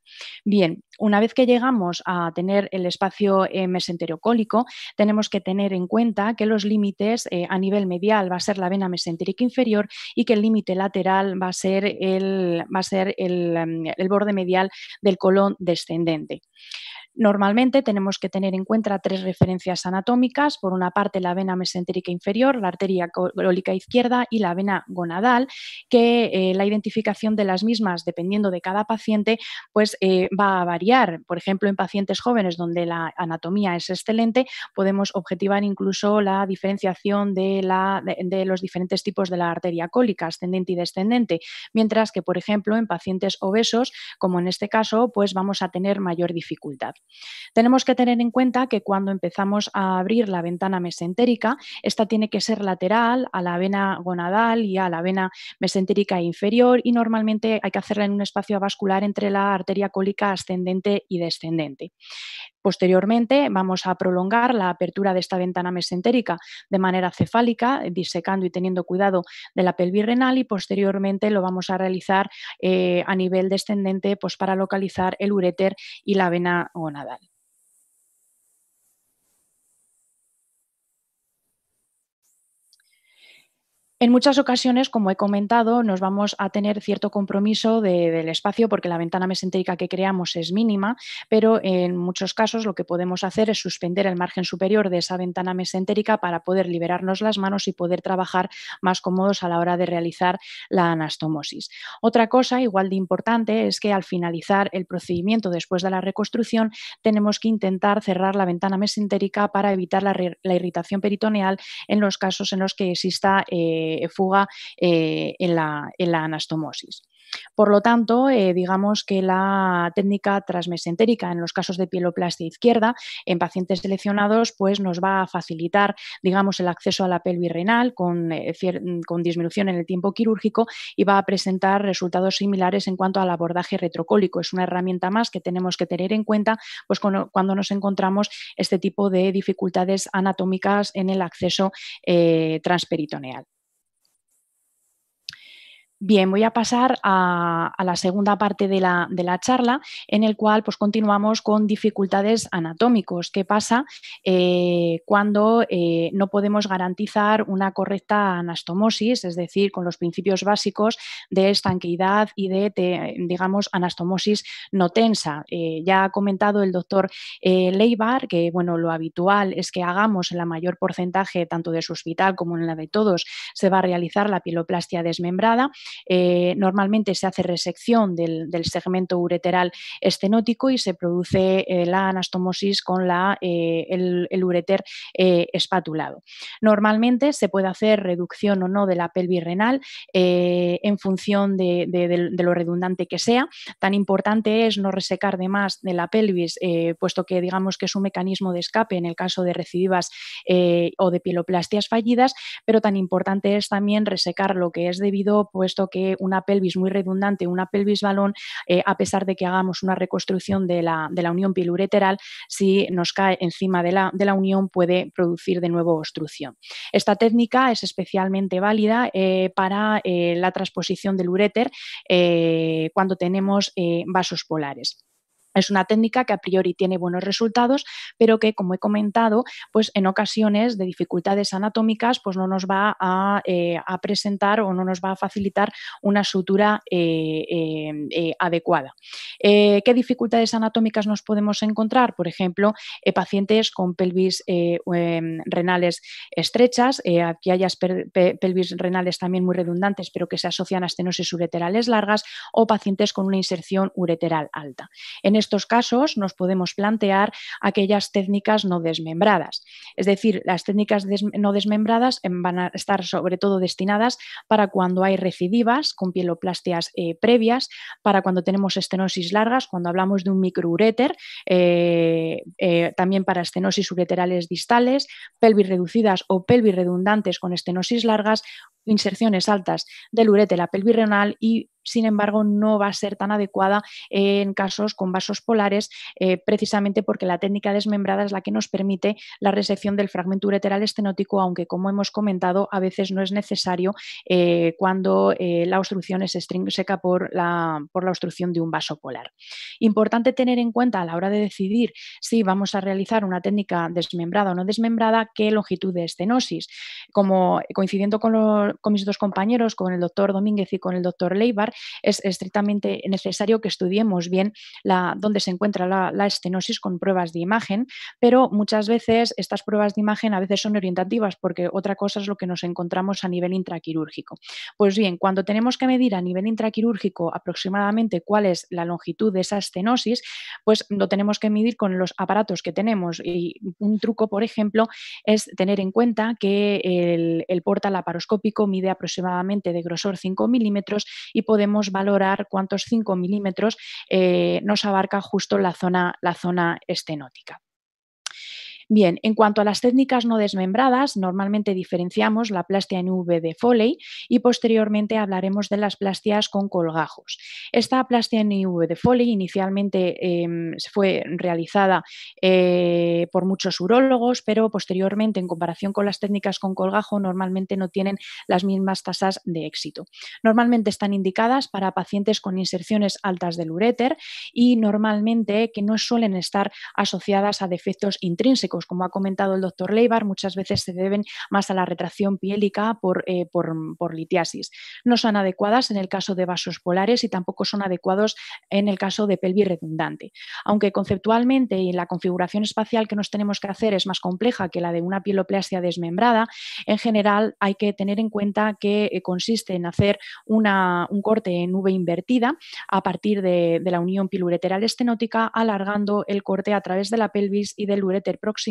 Bien, una vez que llegamos a tener el espacio eh, mesenterocólico, tenemos que tener en cuenta que los límites eh, a nivel medial va a ser la vena mesentérica inferior y que el límite lateral va a ser, el, va a ser el mm, borde medial del colon descendente. Normalmente tenemos que tener en cuenta tres referencias anatómicas, por una parte la vena mesentérica inferior, la arteria colólica izquierda y la vena gonadal, que eh, la identificación de las mismas, dependiendo de cada paciente, pues eh, va a variar. Por ejemplo, en pacientes jóvenes donde la anatomía es excelente, podemos objetivar incluso la diferenciación de, los diferentes tipos de la arteria cólica, ascendente y descendente, mientras que, por ejemplo, en pacientes obesos, como en este caso, pues vamos a tener mayor dificultad. Tenemos que tener en cuenta que cuando empezamos a abrir la ventana mesentérica, esta tiene que ser lateral a la vena gonadal y a la vena mesentérica inferior y normalmente hay que hacerla en un espacio vascular entre la arteria cólica ascendente y descendente. Posteriormente, vamos a prolongar la apertura de esta ventana mesentérica de manera cefálica, eh, disecando y teniendo cuidado de la pelvis renal y posteriormente lo vamos a realizar eh, a nivel descendente pues, para localizar el ureter y la vena gonadal. En muchas ocasiones, como he comentado, nos vamos a tener cierto compromiso del espacio porque la ventana mesentérica que creamos es mínima, pero en muchos casos lo que podemos hacer es suspender el margen superior de esa ventana mesentérica para poder liberarnos las manos y poder trabajar más cómodos a la hora de realizar la anastomosis. Otra cosa, igual de importante, es que al finalizar el procedimiento después de la reconstrucción, tenemos que intentar cerrar la ventana mesentérica para evitar la, irritación peritoneal en los casos en los que exista. Eh, eh, fuga eh, en la, anastomosis. Por lo tanto, eh, digamos que la técnica transmesentérica en los casos de pieloplastia izquierda en pacientes seleccionados pues nos va a facilitar digamos, el acceso a la pelvis renal con, disminución en el tiempo quirúrgico y va a presentar resultados similares en cuanto al abordaje retrocólico. Es una herramienta más que tenemos que tener en cuenta pues, cuando nos encontramos este tipo de dificultades anatómicas en el acceso transperitoneal. Bien, voy a pasar a, la segunda parte de la, charla, en el cual pues, continuamos con dificultades anatómicos. ¿Qué pasa eh, cuando eh, no podemos garantizar una correcta anastomosis, es decir, con los principios básicos de estanqueidad y de, digamos, anastomosis no tensa? Eh, ya ha comentado el doctor Leibar que bueno, lo habitual es que hagamos en la mayor porcentaje, tanto de su hospital como en la de todos, se va a realizar la piloplastia desmembrada eh, normalmente se hace resección del, segmento ureteral estenótico y se produce eh, la anastomosis con eh, el, ureter espatulado. Normalmente se puede hacer reducción o no de la pelvis renal en función de, lo redundante que sea. Tan importante es no resecar de más de la pelvis, puesto que digamos que es un mecanismo de escape en el caso de recidivas o de piloplastias fallidas, pero tan importante es también resecar lo que es debido pues, que una pelvis muy redundante, una pelvis balón, eh, a pesar de que hagamos una reconstrucción de la, unión pilureteral, si nos cae encima de la, unión puede producir de nuevo obstrucción. Esta técnica es especialmente válida eh, para eh, la transposición del ureter cuando tenemos vasos polares. Es una técnica que a priori tiene buenos resultados, pero que, como he comentado, pues en ocasiones de dificultades anatómicas, pues no nos va a, eh, presentar o no nos va a facilitar una sutura eh, eh, adecuada. ¿Qué dificultades anatómicas nos podemos encontrar? Por ejemplo, pacientes con pelvis renales estrechas, aquí hayas pelvis renales también muy redundantes, pero que se asocian a estenosis ureterales largas, o pacientes con una inserción ureteral alta. En estos casos nos podemos plantear aquellas técnicas no desmembradas. Es decir, las técnicas no desmembradas em, van a estar sobre todo destinadas para cuando hay recidivas con pieloplastias eh, previas, para cuando tenemos estenosis largas, cuando hablamos de un microureter, eh, eh, también para estenosis ureterales distales, pelvis reducidas o pelvis redundantes con estenosis largas, inserciones altas del ureter, la pelvis renal y sin embargo, no va a ser tan adecuada en casos con vasos polares, eh, precisamente porque la técnica desmembrada es la que nos permite la resección del fragmento ureteral estenótico, aunque como hemos comentado, a veces no es necesario eh, cuando eh, la obstrucción es seca por la, por la obstrucción de un vaso polar. Importante tener en cuenta a la hora de decidir si vamos a realizar una técnica desmembrada o no desmembrada, qué longitud de estenosis. Como coincidiendo con, con mis dos compañeros, con el doctor Domínguez y con el doctor Leibar, es estrictamente necesario que estudiemos bien la, dónde se encuentra la, estenosis con pruebas de imagen, pero muchas veces estas pruebas de imagen a veces son orientativas porque otra cosa es lo que nos encontramos a nivel intraquirúrgico. Pues bien, cuando tenemos que medir a nivel intraquirúrgico aproximadamente cuál es la longitud de esa estenosis, pues lo tenemos que medir con los aparatos que tenemos. Y un truco, por ejemplo, es tener en cuenta que el, portal laparoscópico mide aproximadamente de grosor 5 milímetros y podemos podemos valorar cuántos 5 milímetros eh, nos abarca justo la zona, la zona estenótica. Bien, en cuanto a las técnicas no desmembradas, normalmente diferenciamos la plastia en V de Foley y posteriormente hablaremos de las plastias con colgajos. Esta plastia en V de Foley inicialmente em, fue realizada eh, por muchos urólogos, pero posteriormente, en comparación con las técnicas con colgajo, normalmente no tienen las mismas tasas de éxito. Normalmente están indicadas para pacientes con inserciones altas del uréter y normalmente que no suelen estar asociadas a defectos intrínsecos como ha comentado el doctor Leibar, muchas veces se deben más a la retracción piélica eh, por, litiasis. No son adecuadas en el caso de vasos polares y tampoco son adecuados en el caso de pelvis redundante. Aunque conceptualmente y la configuración espacial que nos tenemos que hacer es más compleja que la de una pieloplastia desmembrada, en general hay que tener en cuenta que eh, consiste en hacer un corte en V invertida a partir de, la unión pilureteral estenótica, alargando el corte a través de la pelvis y del ureter próximo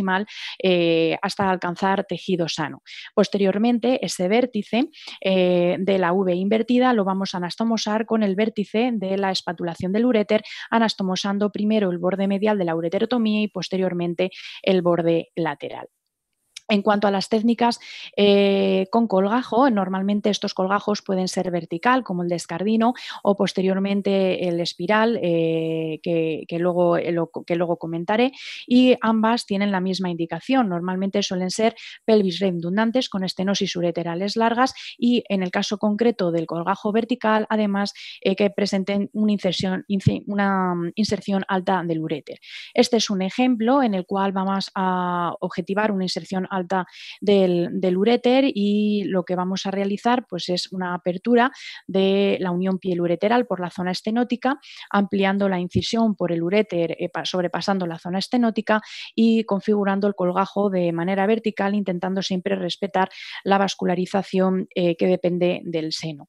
eh, hasta alcanzar tejido sano. Posteriormente, ese vértice eh, de la V invertida lo vamos a anastomosar con el vértice de la espatulación del ureter anastomosando primero el borde medial de la ureterotomía y posteriormente el borde lateral. En cuanto a las técnicas eh, con colgajo, normalmente estos colgajos pueden ser vertical, como el descardino o posteriormente el espiral, eh, que, luego, eh, que, luego, comentaré, y ambas tienen la misma indicación. Normalmente suelen ser pelvis redundantes con estenosis ureterales largas y en el caso concreto del colgajo vertical, además, que presenten una inserción, mm, alta del ureter. Este es un ejemplo en el cual vamos a objetivar una inserción alta alta del, ureter uréter y lo que vamos a realizar pues, es una apertura de la unión piel ureteral por la zona estenótica, ampliando la incisión por el uréter eh, sobrepasando la zona estenótica y configurando el colgajo de manera vertical, intentando siempre respetar la vascularización eh, que depende del seno.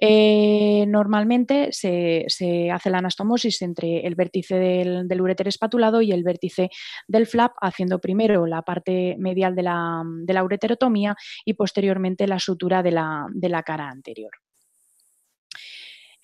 Eh, normalmente se, hace la anastomosis entre el vértice del, del uréter espatulado y el vértice del flap, haciendo primero la parte medial del la, mm, de la ureterotomía y posteriormente la sutura de la, de la cara anterior.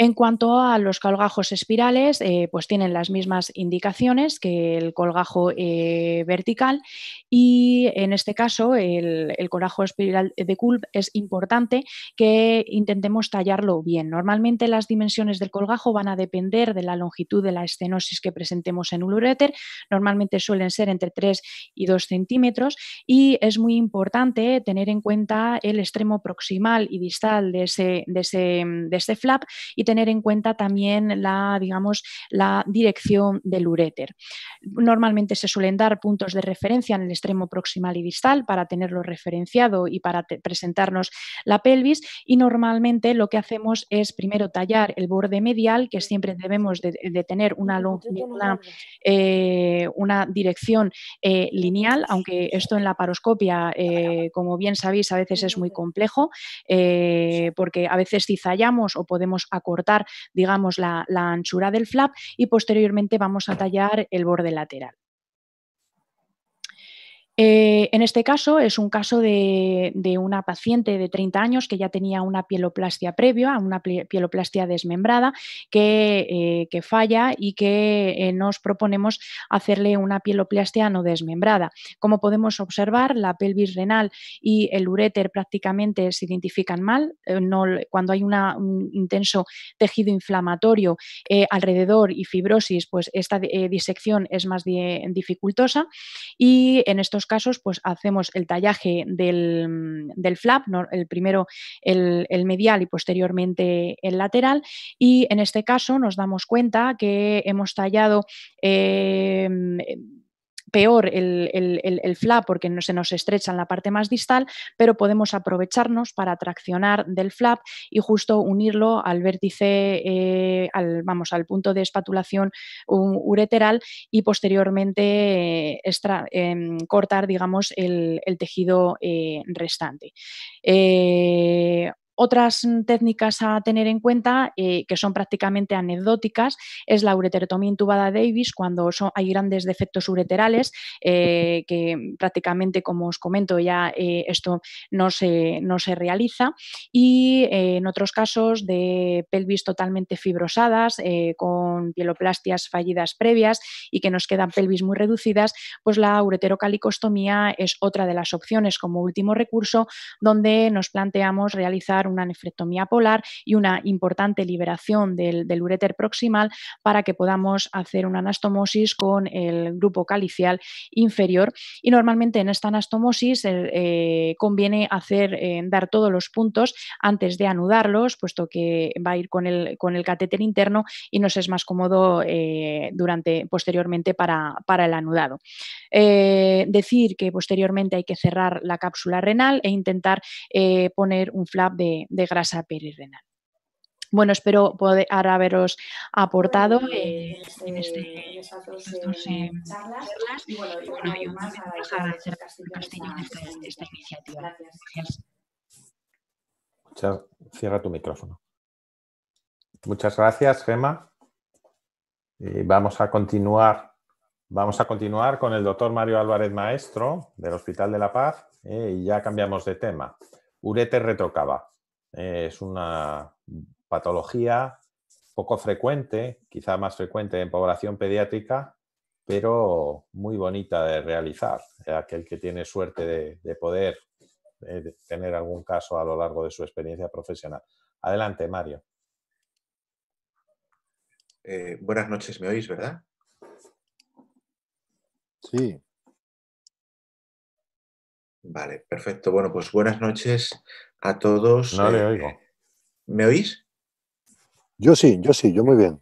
En cuanto a los colgajos espirales, eh, pues tienen las mismas indicaciones que el colgajo eh, vertical y en este caso el, colgajo espiral de Kulp es importante que intentemos tallarlo bien. Normalmente las dimensiones del colgajo van a depender de la longitud de la estenosis que presentemos en un ureter, normalmente suelen ser entre 3 y 2 centímetros y es muy importante tener en cuenta el extremo proximal y distal de ese, de ese, este flap y tener en cuenta también la, digamos, la dirección del uréter. Normalmente se suelen dar puntos de referencia en el extremo proximal y distal para tenerlo referenciado y para presentarnos la pelvis y normalmente lo que hacemos es primero tallar el borde medial, que siempre debemos de, tener una, eh, dirección eh, lineal, aunque esto en la paroscopia, eh, como bien sabéis, a veces es muy complejo, porque a veces si cizallamos o podemos acordar digamos, la anchura del flap y posteriormente vamos a tallar el borde lateral. Eh, en este caso es un caso de, una paciente de 30 años que ya tenía una pieloplastia previa, una pieloplastia desmembrada eh, que, falla y que eh, nos proponemos hacerle una pieloplastia no desmembrada. Como podemos observar, la pelvis renal y el uréter prácticamente se identifican mal. cuando hay un intenso tejido inflamatorio alrededor y fibrosis, pues esta disección es más dificultosa y en estos casos, pues hacemos el tallaje del, flap, el primero el, medial y posteriormente el lateral. Y en este caso nos damos cuenta que hemos tallado eh, peor el, flap porque no se nos estrecha en la parte más distal, pero podemos aprovecharnos para traccionar del flap y justo unirlo al vértice, eh, vamos, al punto de espatulación ureteral y posteriormente eh, em, cortar, digamos, el, tejido eh, restante. Otras mm, técnicas a tener en cuenta, eh, que son prácticamente anecdóticas, es la ureterotomía intubada Davis, cuando hay grandes defectos ureterales, eh, que prácticamente, como os comento, ya eh, esto no se, no se realiza. Y en otros casos de pelvis totalmente fibrosadas, con pieloplastias fallidas previas y que nos quedan pelvis muy reducidas, pues la ureterocalicostomía es otra de las opciones como último recurso, donde nos planteamos realizar una nefrectomía polar y una importante liberación del, ureter proximal para que podamos hacer una anastomosis con el grupo calicial inferior. Y normalmente en esta anastomosis eh, eh, conviene hacer, eh, dar todos los puntos antes de anudarlos, puesto que va a ir con el, catéter interno y nos es más cómodo durante, posteriormente para el anudado. decir que posteriormente hay que cerrar la cápsula renal e intentar poner un flap de de, grasa perirrenal. Bueno, espero poder haberos aportado pues, eh, eh, en, estas eh, dos charlas. Y bueno, yo a castillo esta iniciativa. Gracias. cierra tu micrófono. Muchas gracias, Gema. vamos a continuar. Vamos a continuar con el doctor Mario Álvarez Maestro del Hospital de la Paz y ya cambiamos de tema. Urete retocaba. Eh, es una patología poco frecuente, quizá más frecuente en población pediátrica, pero muy bonita de realizar. Aquel que tiene suerte de, poder eh, tener algún caso a lo largo de su experiencia profesional. Adelante, Mario. Eh, buenas noches, ¿me oís, verdad? Sí. Vale, perfecto. Bueno, pues buenas noches a todos. No le eh, oigo. ¿Me oís? Yo sí, yo sí, yo muy bien.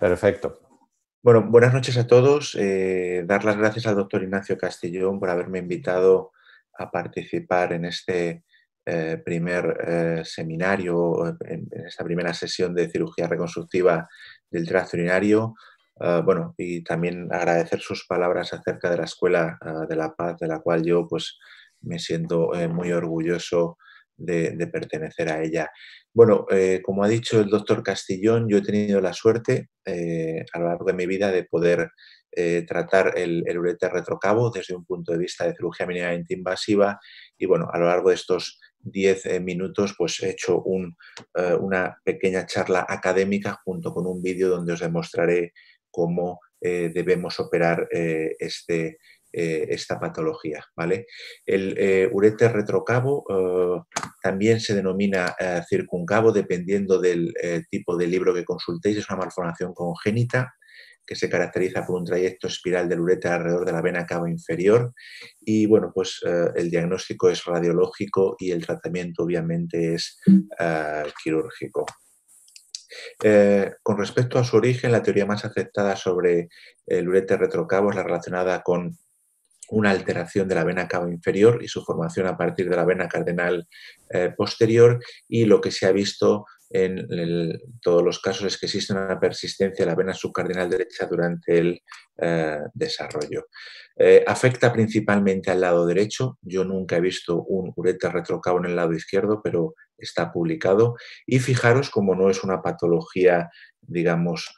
Perfecto. Bueno, buenas noches a todos. Eh, dar las gracias al doctor Ignacio Castellón por haberme invitado a participar en este eh, primer seminario, en, esta primera sesión de cirugía reconstructiva del tracto urinario. Ah, bueno, y también agradecer sus palabras acerca de la Escuela ah, de la Paz, de la cual yo pues me siento eh, muy orgulloso de, pertenecer a ella. Bueno, eh, como ha dicho el doctor Castillón, yo he tenido la suerte eh, a lo largo de mi vida de poder tratar el, el, urete retrocavo desde un punto de vista de cirugía mínimamente invasiva y bueno, a lo largo de estos 10 minutos pues he hecho una pequeña charla académica junto con un vídeo donde os demostraré cómo debemos operar este eh, esta patología. ¿vale? El urete eh, ureter retrocavo eh, también se denomina circuncavo dependiendo del tipo de libro que consultéis. Es una malformación congénita que se caracteriza por un trayecto espiral del urete alrededor de la vena cava inferior. Y bueno, pues el diagnóstico es radiológico y el tratamiento obviamente es quirúrgico. con respecto a su origen, la teoría más aceptada sobre el urete retrocavo es la relacionada con una alteración de la vena cava inferior y su formación a partir de la vena cardenal eh, posterior y lo que se ha visto en todos los casos es que existe una persistencia de la vena subcardinal derecha durante el eh, desarrollo. Eh, afecta principalmente al lado derecho. Yo nunca he visto un ureter retrocavo en el lado izquierdo, pero está publicado. Y fijaros como no es una patología, digamos,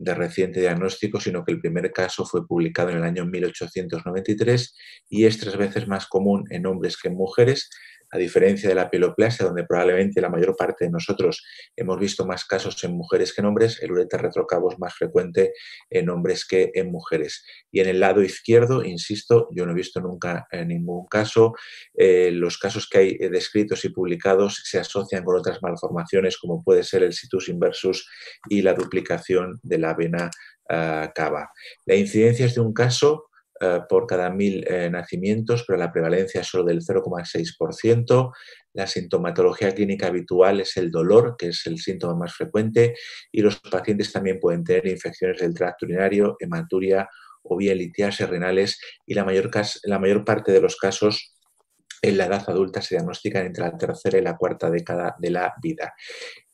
de reciente diagnóstico, sino que el primer caso fue publicado en el año 1893 y es tres veces más común en hombres que en mujeres, a diferencia de la piloplasia, donde probablemente la mayor parte de nosotros hemos visto más casos en mujeres que en hombres, el ureter retrocavo es más frecuente en hombres que en mujeres. Y en el lado izquierdo, insisto, yo no he visto nunca en eh, ningún caso. Eh, los casos que hay eh, descritos y publicados se asocian con otras malformaciones, como puede ser el situs inversus y la duplicación de la vena ah, cava. La incidencia es de un caso eh, por cada mil eh, nacimientos, pero la prevalencia es solo del 0,6%. La sintomatología clínica habitual es el dolor, que es el síntoma más frecuente, y los pacientes también pueden tener infecciones del tracto urinario, hematuria o bien litiasis renales, y la mayor parte de los casos en la edad adulta se diagnostican entre la tercera y la cuarta década de la vida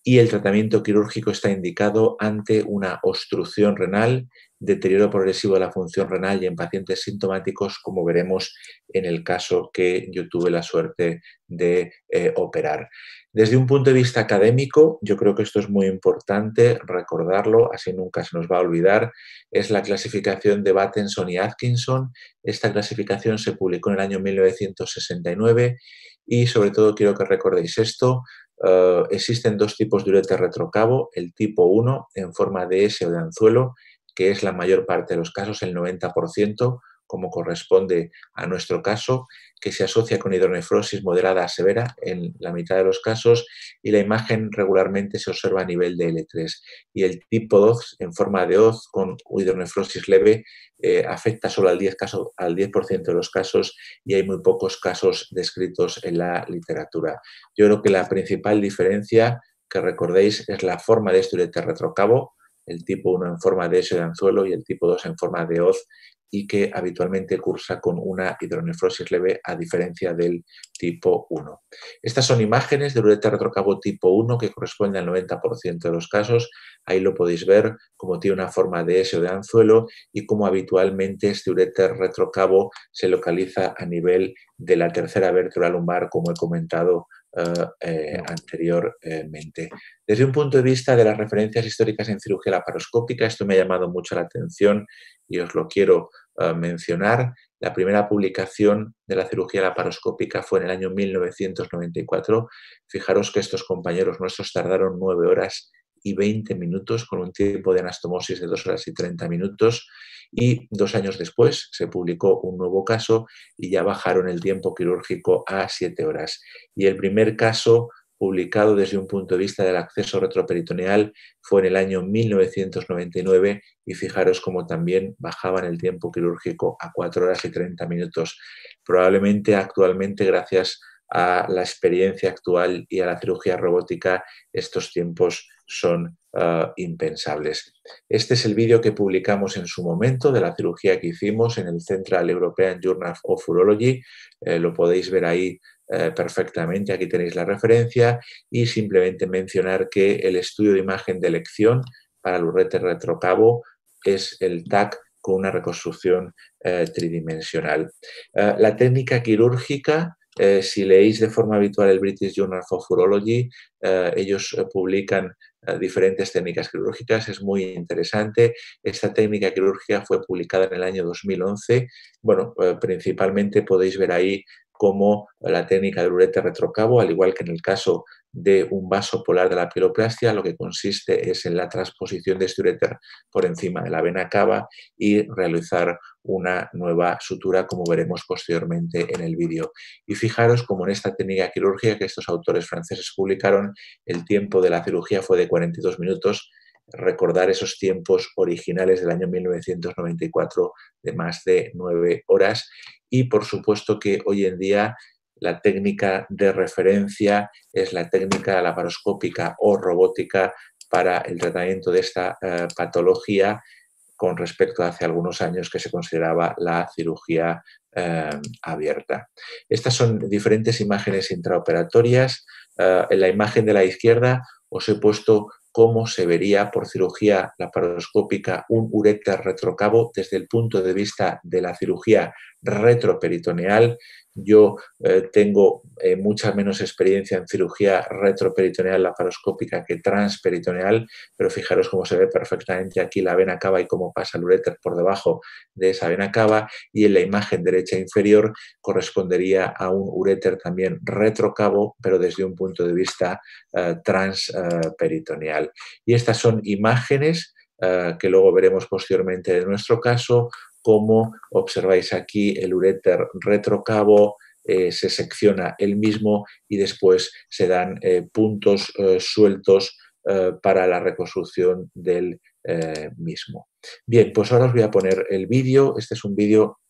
y el tratamiento quirúrgico está indicado ante una obstrucción renal, deterioro progresivo de la función renal y en pacientes sintomáticos, como veremos en el caso que yo tuve la suerte de eh, operar. Desde un punto de vista académico, yo creo que esto es muy importante recordarlo, así nunca se nos va a olvidar, es la clasificación de Battenson y Atkinson. Esta clasificación se publicó en el año 1969 y sobre todo quiero que recordéis esto, eh, existen dos tipos de ureter retrocavo, el tipo 1 en forma de S o de anzuelo, que es la mayor parte de los casos, el 90%, como corresponde a nuestro caso, que se asocia con hidronefrosis moderada a severa en la mitad de los casos y la imagen regularmente se observa a nivel de L3. Y el tipo 2 en forma de hoz con hidronefrosis leve eh, afecta solo al 10%, al de los casos y hay muy pocos casos descritos en la literatura. Yo creo que la principal diferencia que recordéis es la forma de este retrocabo retrocavo, el tipo 1 en forma de S de anzuelo y el tipo 2 en forma de hoz, y que habitualmente cursa con una hidronefrosis leve a diferencia del tipo 1. Estas son imágenes de ureter retrocavo tipo 1 que corresponde al 90% de los casos. Ahí lo podéis ver como tiene una forma de S o de anzuelo y como habitualmente este ureter retrocavo se localiza a nivel de la tercera vértebra lumbar, como he comentado eh, eh, anteriormente. Desde un punto de vista de las referencias históricas en cirugía laparoscópica, esto me ha llamado mucho la atención y os lo quiero eh, mencionar. La primera publicación de la cirugía laparoscópica fue en el año 1994. Fijaros que estos compañeros nuestros tardaron nueve horas 20 minutos, con un tiempo de anastomosis de 2 horas y 30 minutos. Y dos años después se publicó un nuevo caso y ya bajaron el tiempo quirúrgico a 7 horas. Y el primer caso publicado desde un punto de vista del acceso retroperitoneal fue en el año 1999 y fijaros cómo también bajaban el tiempo quirúrgico a 4 horas y 30 minutos. Probablemente actualmente gracias a a la experiencia actual y a la cirugía robótica, estos tiempos son eh, impensables. Este es el vídeo que publicamos en su momento de la cirugía que hicimos en el Central European Journal of Urology. Eh, lo podéis ver ahí eh, perfectamente, aquí tenéis la referencia. Y simplemente mencionar que el estudio de imagen de elección para el urete retrocabo es el TAC con una reconstrucción tridimensional. la técnica quirúrgica eh, si leéis de forma habitual el British Journal of Urology, eh, ellos eh, publican diferentes técnicas quirúrgicas, es muy interesante. Esta técnica quirúrgica fue publicada en el año 2011. Bueno, principalmente podéis ver ahí como la técnica del ureter retrocavo, al igual que en el caso de un vaso polar de la piroplastia, lo que consiste es en la transposición de este ureter por encima de la vena cava y realizar una nueva sutura, como veremos posteriormente en el vídeo. Y fijaros como en esta técnica quirúrgica que estos autores franceses publicaron, el tiempo de la cirugía fue de 42 minutos, recordar esos tiempos originales del año 1994 de más de nueve horas y por supuesto que hoy en día la técnica de referencia es la técnica laparoscópica o robótica para el tratamiento de esta eh, patología con respecto a hace algunos años que se consideraba la cirugía eh, abierta. Estas son diferentes imágenes intraoperatorias. Eh, en la imagen de la izquierda os he puesto cómo se vería por cirugía laparoscópica un ureter retrocavo desde el punto de vista de la cirugía retroperitoneal. Yo eh, tengo eh, mucha menos experiencia en cirugía retroperitoneal laparoscópica que transperitoneal, pero fijaros cómo se ve perfectamente aquí la vena cava y cómo pasa el uréter por debajo de esa vena cava. Y en la imagen derecha inferior correspondería a un uréter también retrocabo, pero desde un punto de vista eh, transperitoneal. y estas son imágenes que luego veremos posteriormente de nuestro caso, como observáis aquí el ureter retrocabo eh, se secciona el mismo y después se dan eh, puntos eh, sueltos para la reconstrucción del mismo. Bien, pues ahora os voy a poner el vídeo. Este es un vídeo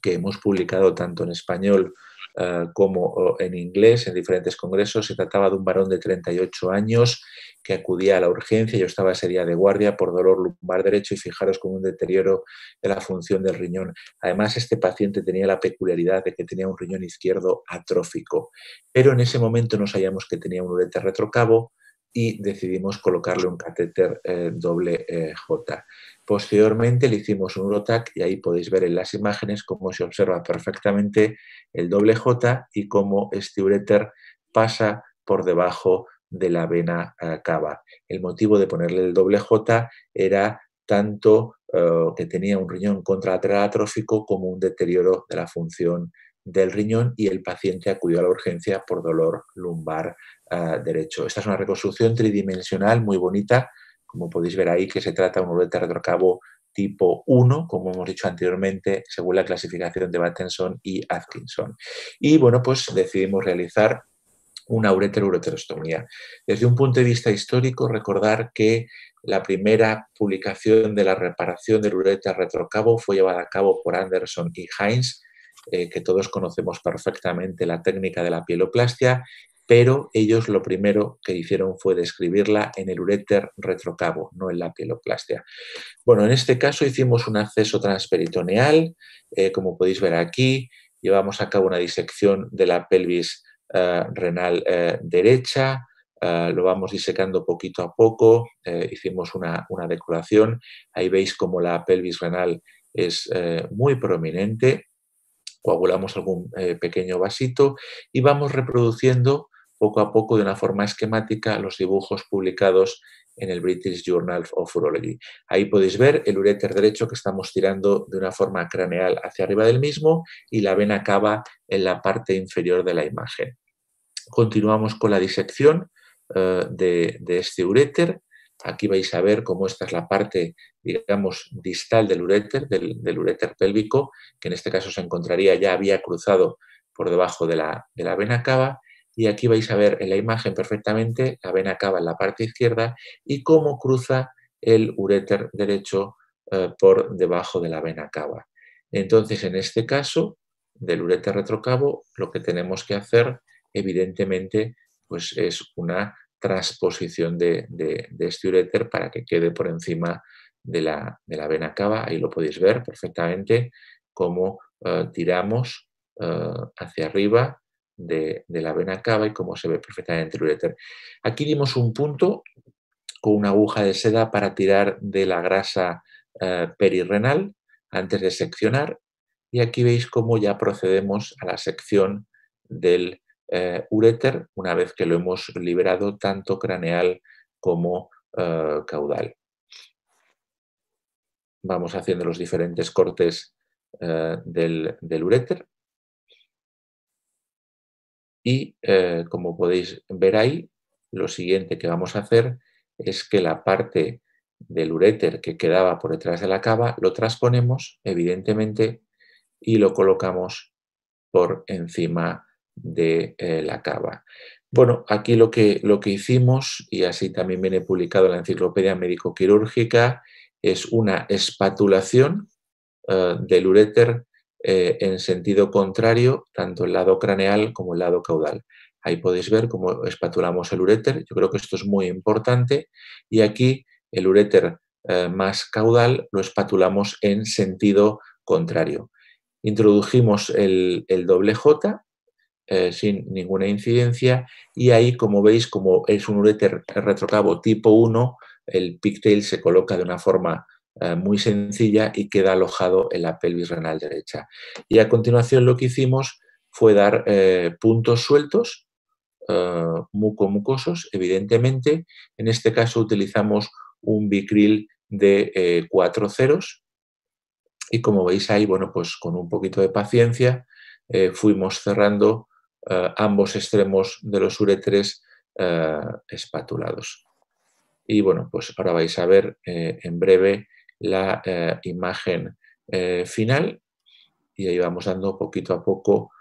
que hemos publicado tanto en español eh, como en inglés en diferentes congresos. Se trataba de un varón de 38 años que acudía a la urgencia. Yo estaba ese día de guardia por dolor lumbar derecho y fijaros con un deterioro de la función del riñón. Además, este paciente tenía la peculiaridad de que tenía un riñón izquierdo atrófico, pero en ese momento no sabíamos que tenía un urete retrocavo, y decidimos colocarle un catéter eh, doble eh, J. Posteriormente le hicimos un UROTAC y ahí podéis ver en las imágenes cómo se observa perfectamente el doble J y cómo este ureter pasa por debajo de la vena eh, cava. El motivo de ponerle el doble J era tanto que tenía un riñón contralateral como un deterioro de la función del riñón y el paciente acudió a la urgencia por dolor lumbar ah, derecho. Esta es una reconstrucción tridimensional muy bonita, como podéis ver ahí, que se trata de un ureter retrocavo tipo 1, como hemos dicho anteriormente, según la clasificación de Battenson y Atkinson. Y bueno, pues decidimos realizar una ureteroureterostomía. Desde un punto de vista histórico, recordar que la primera publicación de la reparación del ureter retrocavo fue llevada a cabo por Anderson y Heinz eh, que todos conocemos perfectamente la técnica de la pieloplastia, pero ellos lo primero que hicieron fue describirla en el ureter retrocabo, no en la pieloplastia. Bueno, en este caso hicimos un acceso transperitoneal, eh, como podéis ver aquí, llevamos a cabo una disección de la pelvis eh, renal derecha, lo vamos disecando poquito a poco, hicimos una, decoración, ahí veis como la pelvis renal es muy prominente coagulamos algún eh, pequeño vasito y vamos reproduciendo poco a poco de una forma esquemática los dibujos publicados en el British Journal of Urology. Ahí podéis ver el ureter derecho que estamos tirando de una forma craneal hacia arriba del mismo y la vena cava en la parte inferior de la imagen. Continuamos con la disección eh, de, este ureter. Aquí vais a ver cómo esta es la parte, digamos, distal del uréter, del, ureter uréter pélvico, que en este caso se encontraría ya había cruzado por debajo de la, vena cava. Y aquí vais a ver en la imagen perfectamente la vena cava en la parte izquierda y cómo cruza el uréter derecho eh, por debajo de la vena cava. Entonces, en este caso del uréter retrocavo, lo que tenemos que hacer, evidentemente, pues es una transposición de, este ureter para que quede por encima de la, de la vena cava. Ahí lo podéis ver perfectamente cómo eh, tiramos eh, hacia arriba de, la vena cava y cómo se ve perfectamente el ureter Aquí dimos un punto con una aguja de seda para tirar de la grasa eh, perirrenal antes de seccionar y aquí veis cómo ya procedemos a la sección del eh, una vez que lo hemos liberado tanto craneal como eh, caudal. Vamos haciendo los diferentes cortes eh, del, del, uréter. Y como podéis ver ahí, lo siguiente que vamos a hacer es que la parte del uréter que quedaba por detrás de la cava lo transponemos, evidentemente, y lo colocamos por encima de eh, la cava. Bueno, aquí lo que, lo que hicimos, y así también viene publicado en la Enciclopedia Médico-Quirúrgica, es una espatulación eh, del uréter eh, en sentido contrario, tanto el lado craneal como el lado caudal. Ahí podéis ver cómo espatulamos el uréter. Yo creo que esto es muy importante. Y aquí el uréter más caudal lo espatulamos en sentido contrario. Introdujimos el, el doble J, eh, sin ninguna incidencia y ahí, como veis, como es un ureter retrocavo tipo 1, el pigtail se coloca de una forma eh, muy sencilla y queda alojado en la pelvis renal derecha. Y a continuación lo que hicimos fue dar eh, puntos sueltos, mucomucosos, evidentemente. En este caso utilizamos un bicril de cuatro ceros, y como veis ahí, bueno, pues con un poquito de paciencia fuimos cerrando eh, ambos extremos de los ureteres eh, espatulados. Y bueno, pues ahora vais a ver eh, en breve la eh, imagen final y ahí vamos dando poquito a poco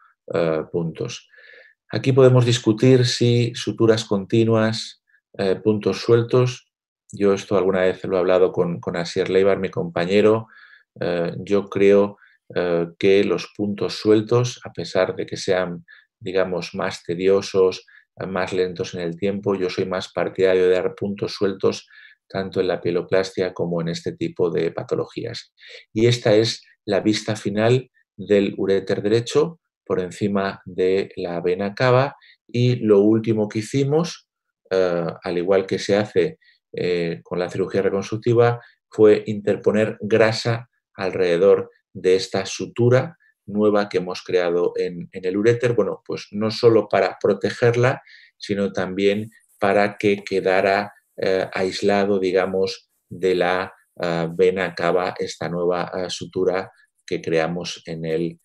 puntos. Aquí podemos discutir si suturas continuas, puntos sueltos. Yo esto alguna vez lo he hablado con, con Asier Leibar, mi compañero. yo creo que los puntos sueltos, a pesar de que sean digamos, más tediosos, más lentos en el tiempo. Yo soy más partidario de dar puntos sueltos tanto en la pieloplastia como en este tipo de patologías. Y esta es la vista final del ureter derecho por encima de la vena cava y lo último que hicimos, eh, al igual que se hace eh, con la cirugía reconstructiva, fue interponer grasa alrededor de esta sutura nueva que hemos creado en, el ureter, bueno, pues no solo para protegerla, sino también para que quedara eh, aislado, digamos, de la eh, vena cava esta nueva eh, sutura que creamos en el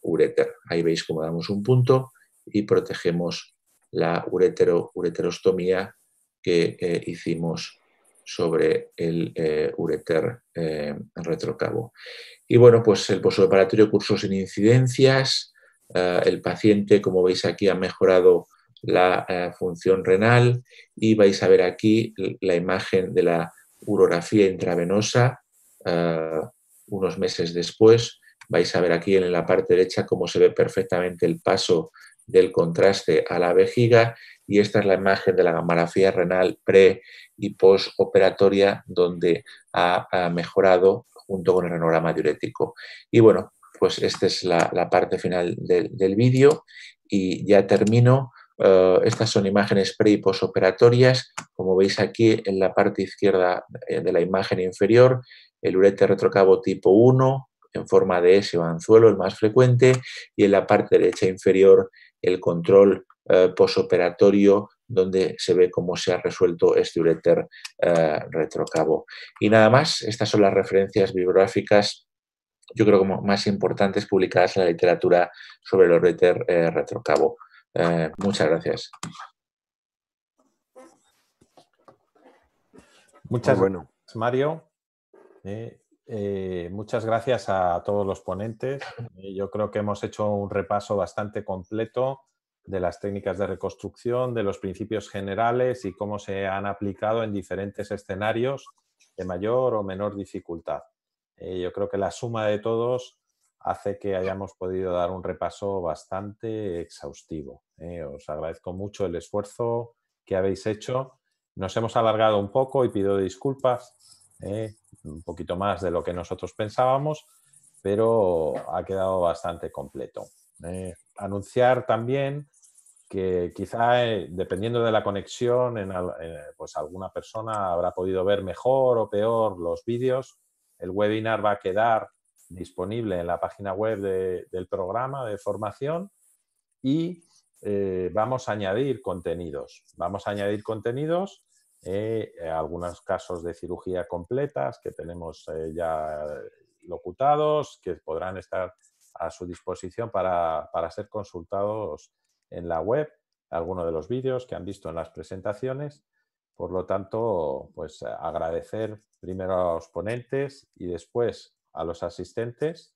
ureter. Ahí veis cómo damos un punto y protegemos la uretero, ureterostomía que hicimos sobre el eh, ureter eh, retrocabo. retrocavo. Y bueno, pues el posoperatorio cursó sin incidencias, eh, el paciente, como veis aquí, ha mejorado la función renal y vais a ver aquí la imagen de la urografía intravenosa unos meses después. Vais a ver aquí en la parte derecha cómo se ve perfectamente el paso del contraste a la vejiga y esta es la imagen de la gammagrafía renal pre y postoperatoria donde ha, mejorado junto con el renograma diurético. Y bueno, pues esta es la, parte final del vídeo y ya termino. Eh, estas son imágenes pre y postoperatorias. Como veis aquí en la parte izquierda eh, de la imagen inferior, el urete retrocavo tipo 1 en forma de S o anzuelo, el más frecuente, y en la parte derecha inferior el control eh, posoperatorio donde se ve cómo se ha resuelto este ureter eh, retrocabo. Y nada más, estas son las referencias bibliográficas, yo creo como más importantes publicadas en la literatura sobre el ureter eh, retrocabo muchas gracias. Muchas bueno. gracias, Mario. muchas gracias a todos los ponentes. yo creo que hemos hecho un repaso bastante completo de las técnicas de reconstrucción, de los principios generales y cómo se han aplicado en diferentes escenarios de mayor o menor dificultad. Eh, yo creo que la suma de todos hace que hayamos podido dar un repaso bastante exhaustivo. Eh. os agradezco mucho el esfuerzo que habéis hecho. Nos hemos alargado un poco y pido disculpas, eh, un poquito más de lo que nosotros pensábamos, pero ha quedado bastante completo. Eh, anunciar también que quizá eh, dependiendo de la conexión, en eh, pues alguna persona habrá podido ver mejor o peor los vídeos. El webinar va a quedar disponible en la página web del programa de formación y vamos a añadir contenidos. Vamos a añadir contenidos, algunos casos de cirugía completas que tenemos ya locutados, que podrán estar a su disposición para, ser consultados en la web, algunos de los vídeos que han visto en las presentaciones. Por lo tanto, pues agradecer primero a los ponentes y después a los asistentes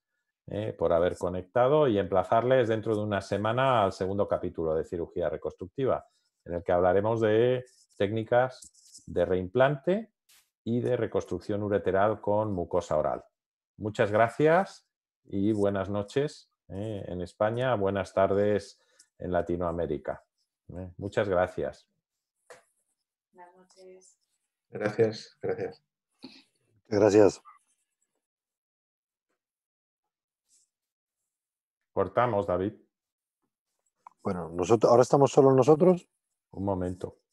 eh, por haber conectado y emplazarles dentro de una semana al segundo capítulo de cirugía reconstructiva, en el que hablaremos de técnicas de reimplante y de reconstrucción ureteral con mucosa oral. Muchas gracias y buenas noches eh, en España, buenas tardes en Latinoamérica. Eh, muchas gracias. Buenas noches. Gracias, gracias. Gracias. Cortamos, David. Bueno, nosotros, ahora estamos solos nosotros. Un momento.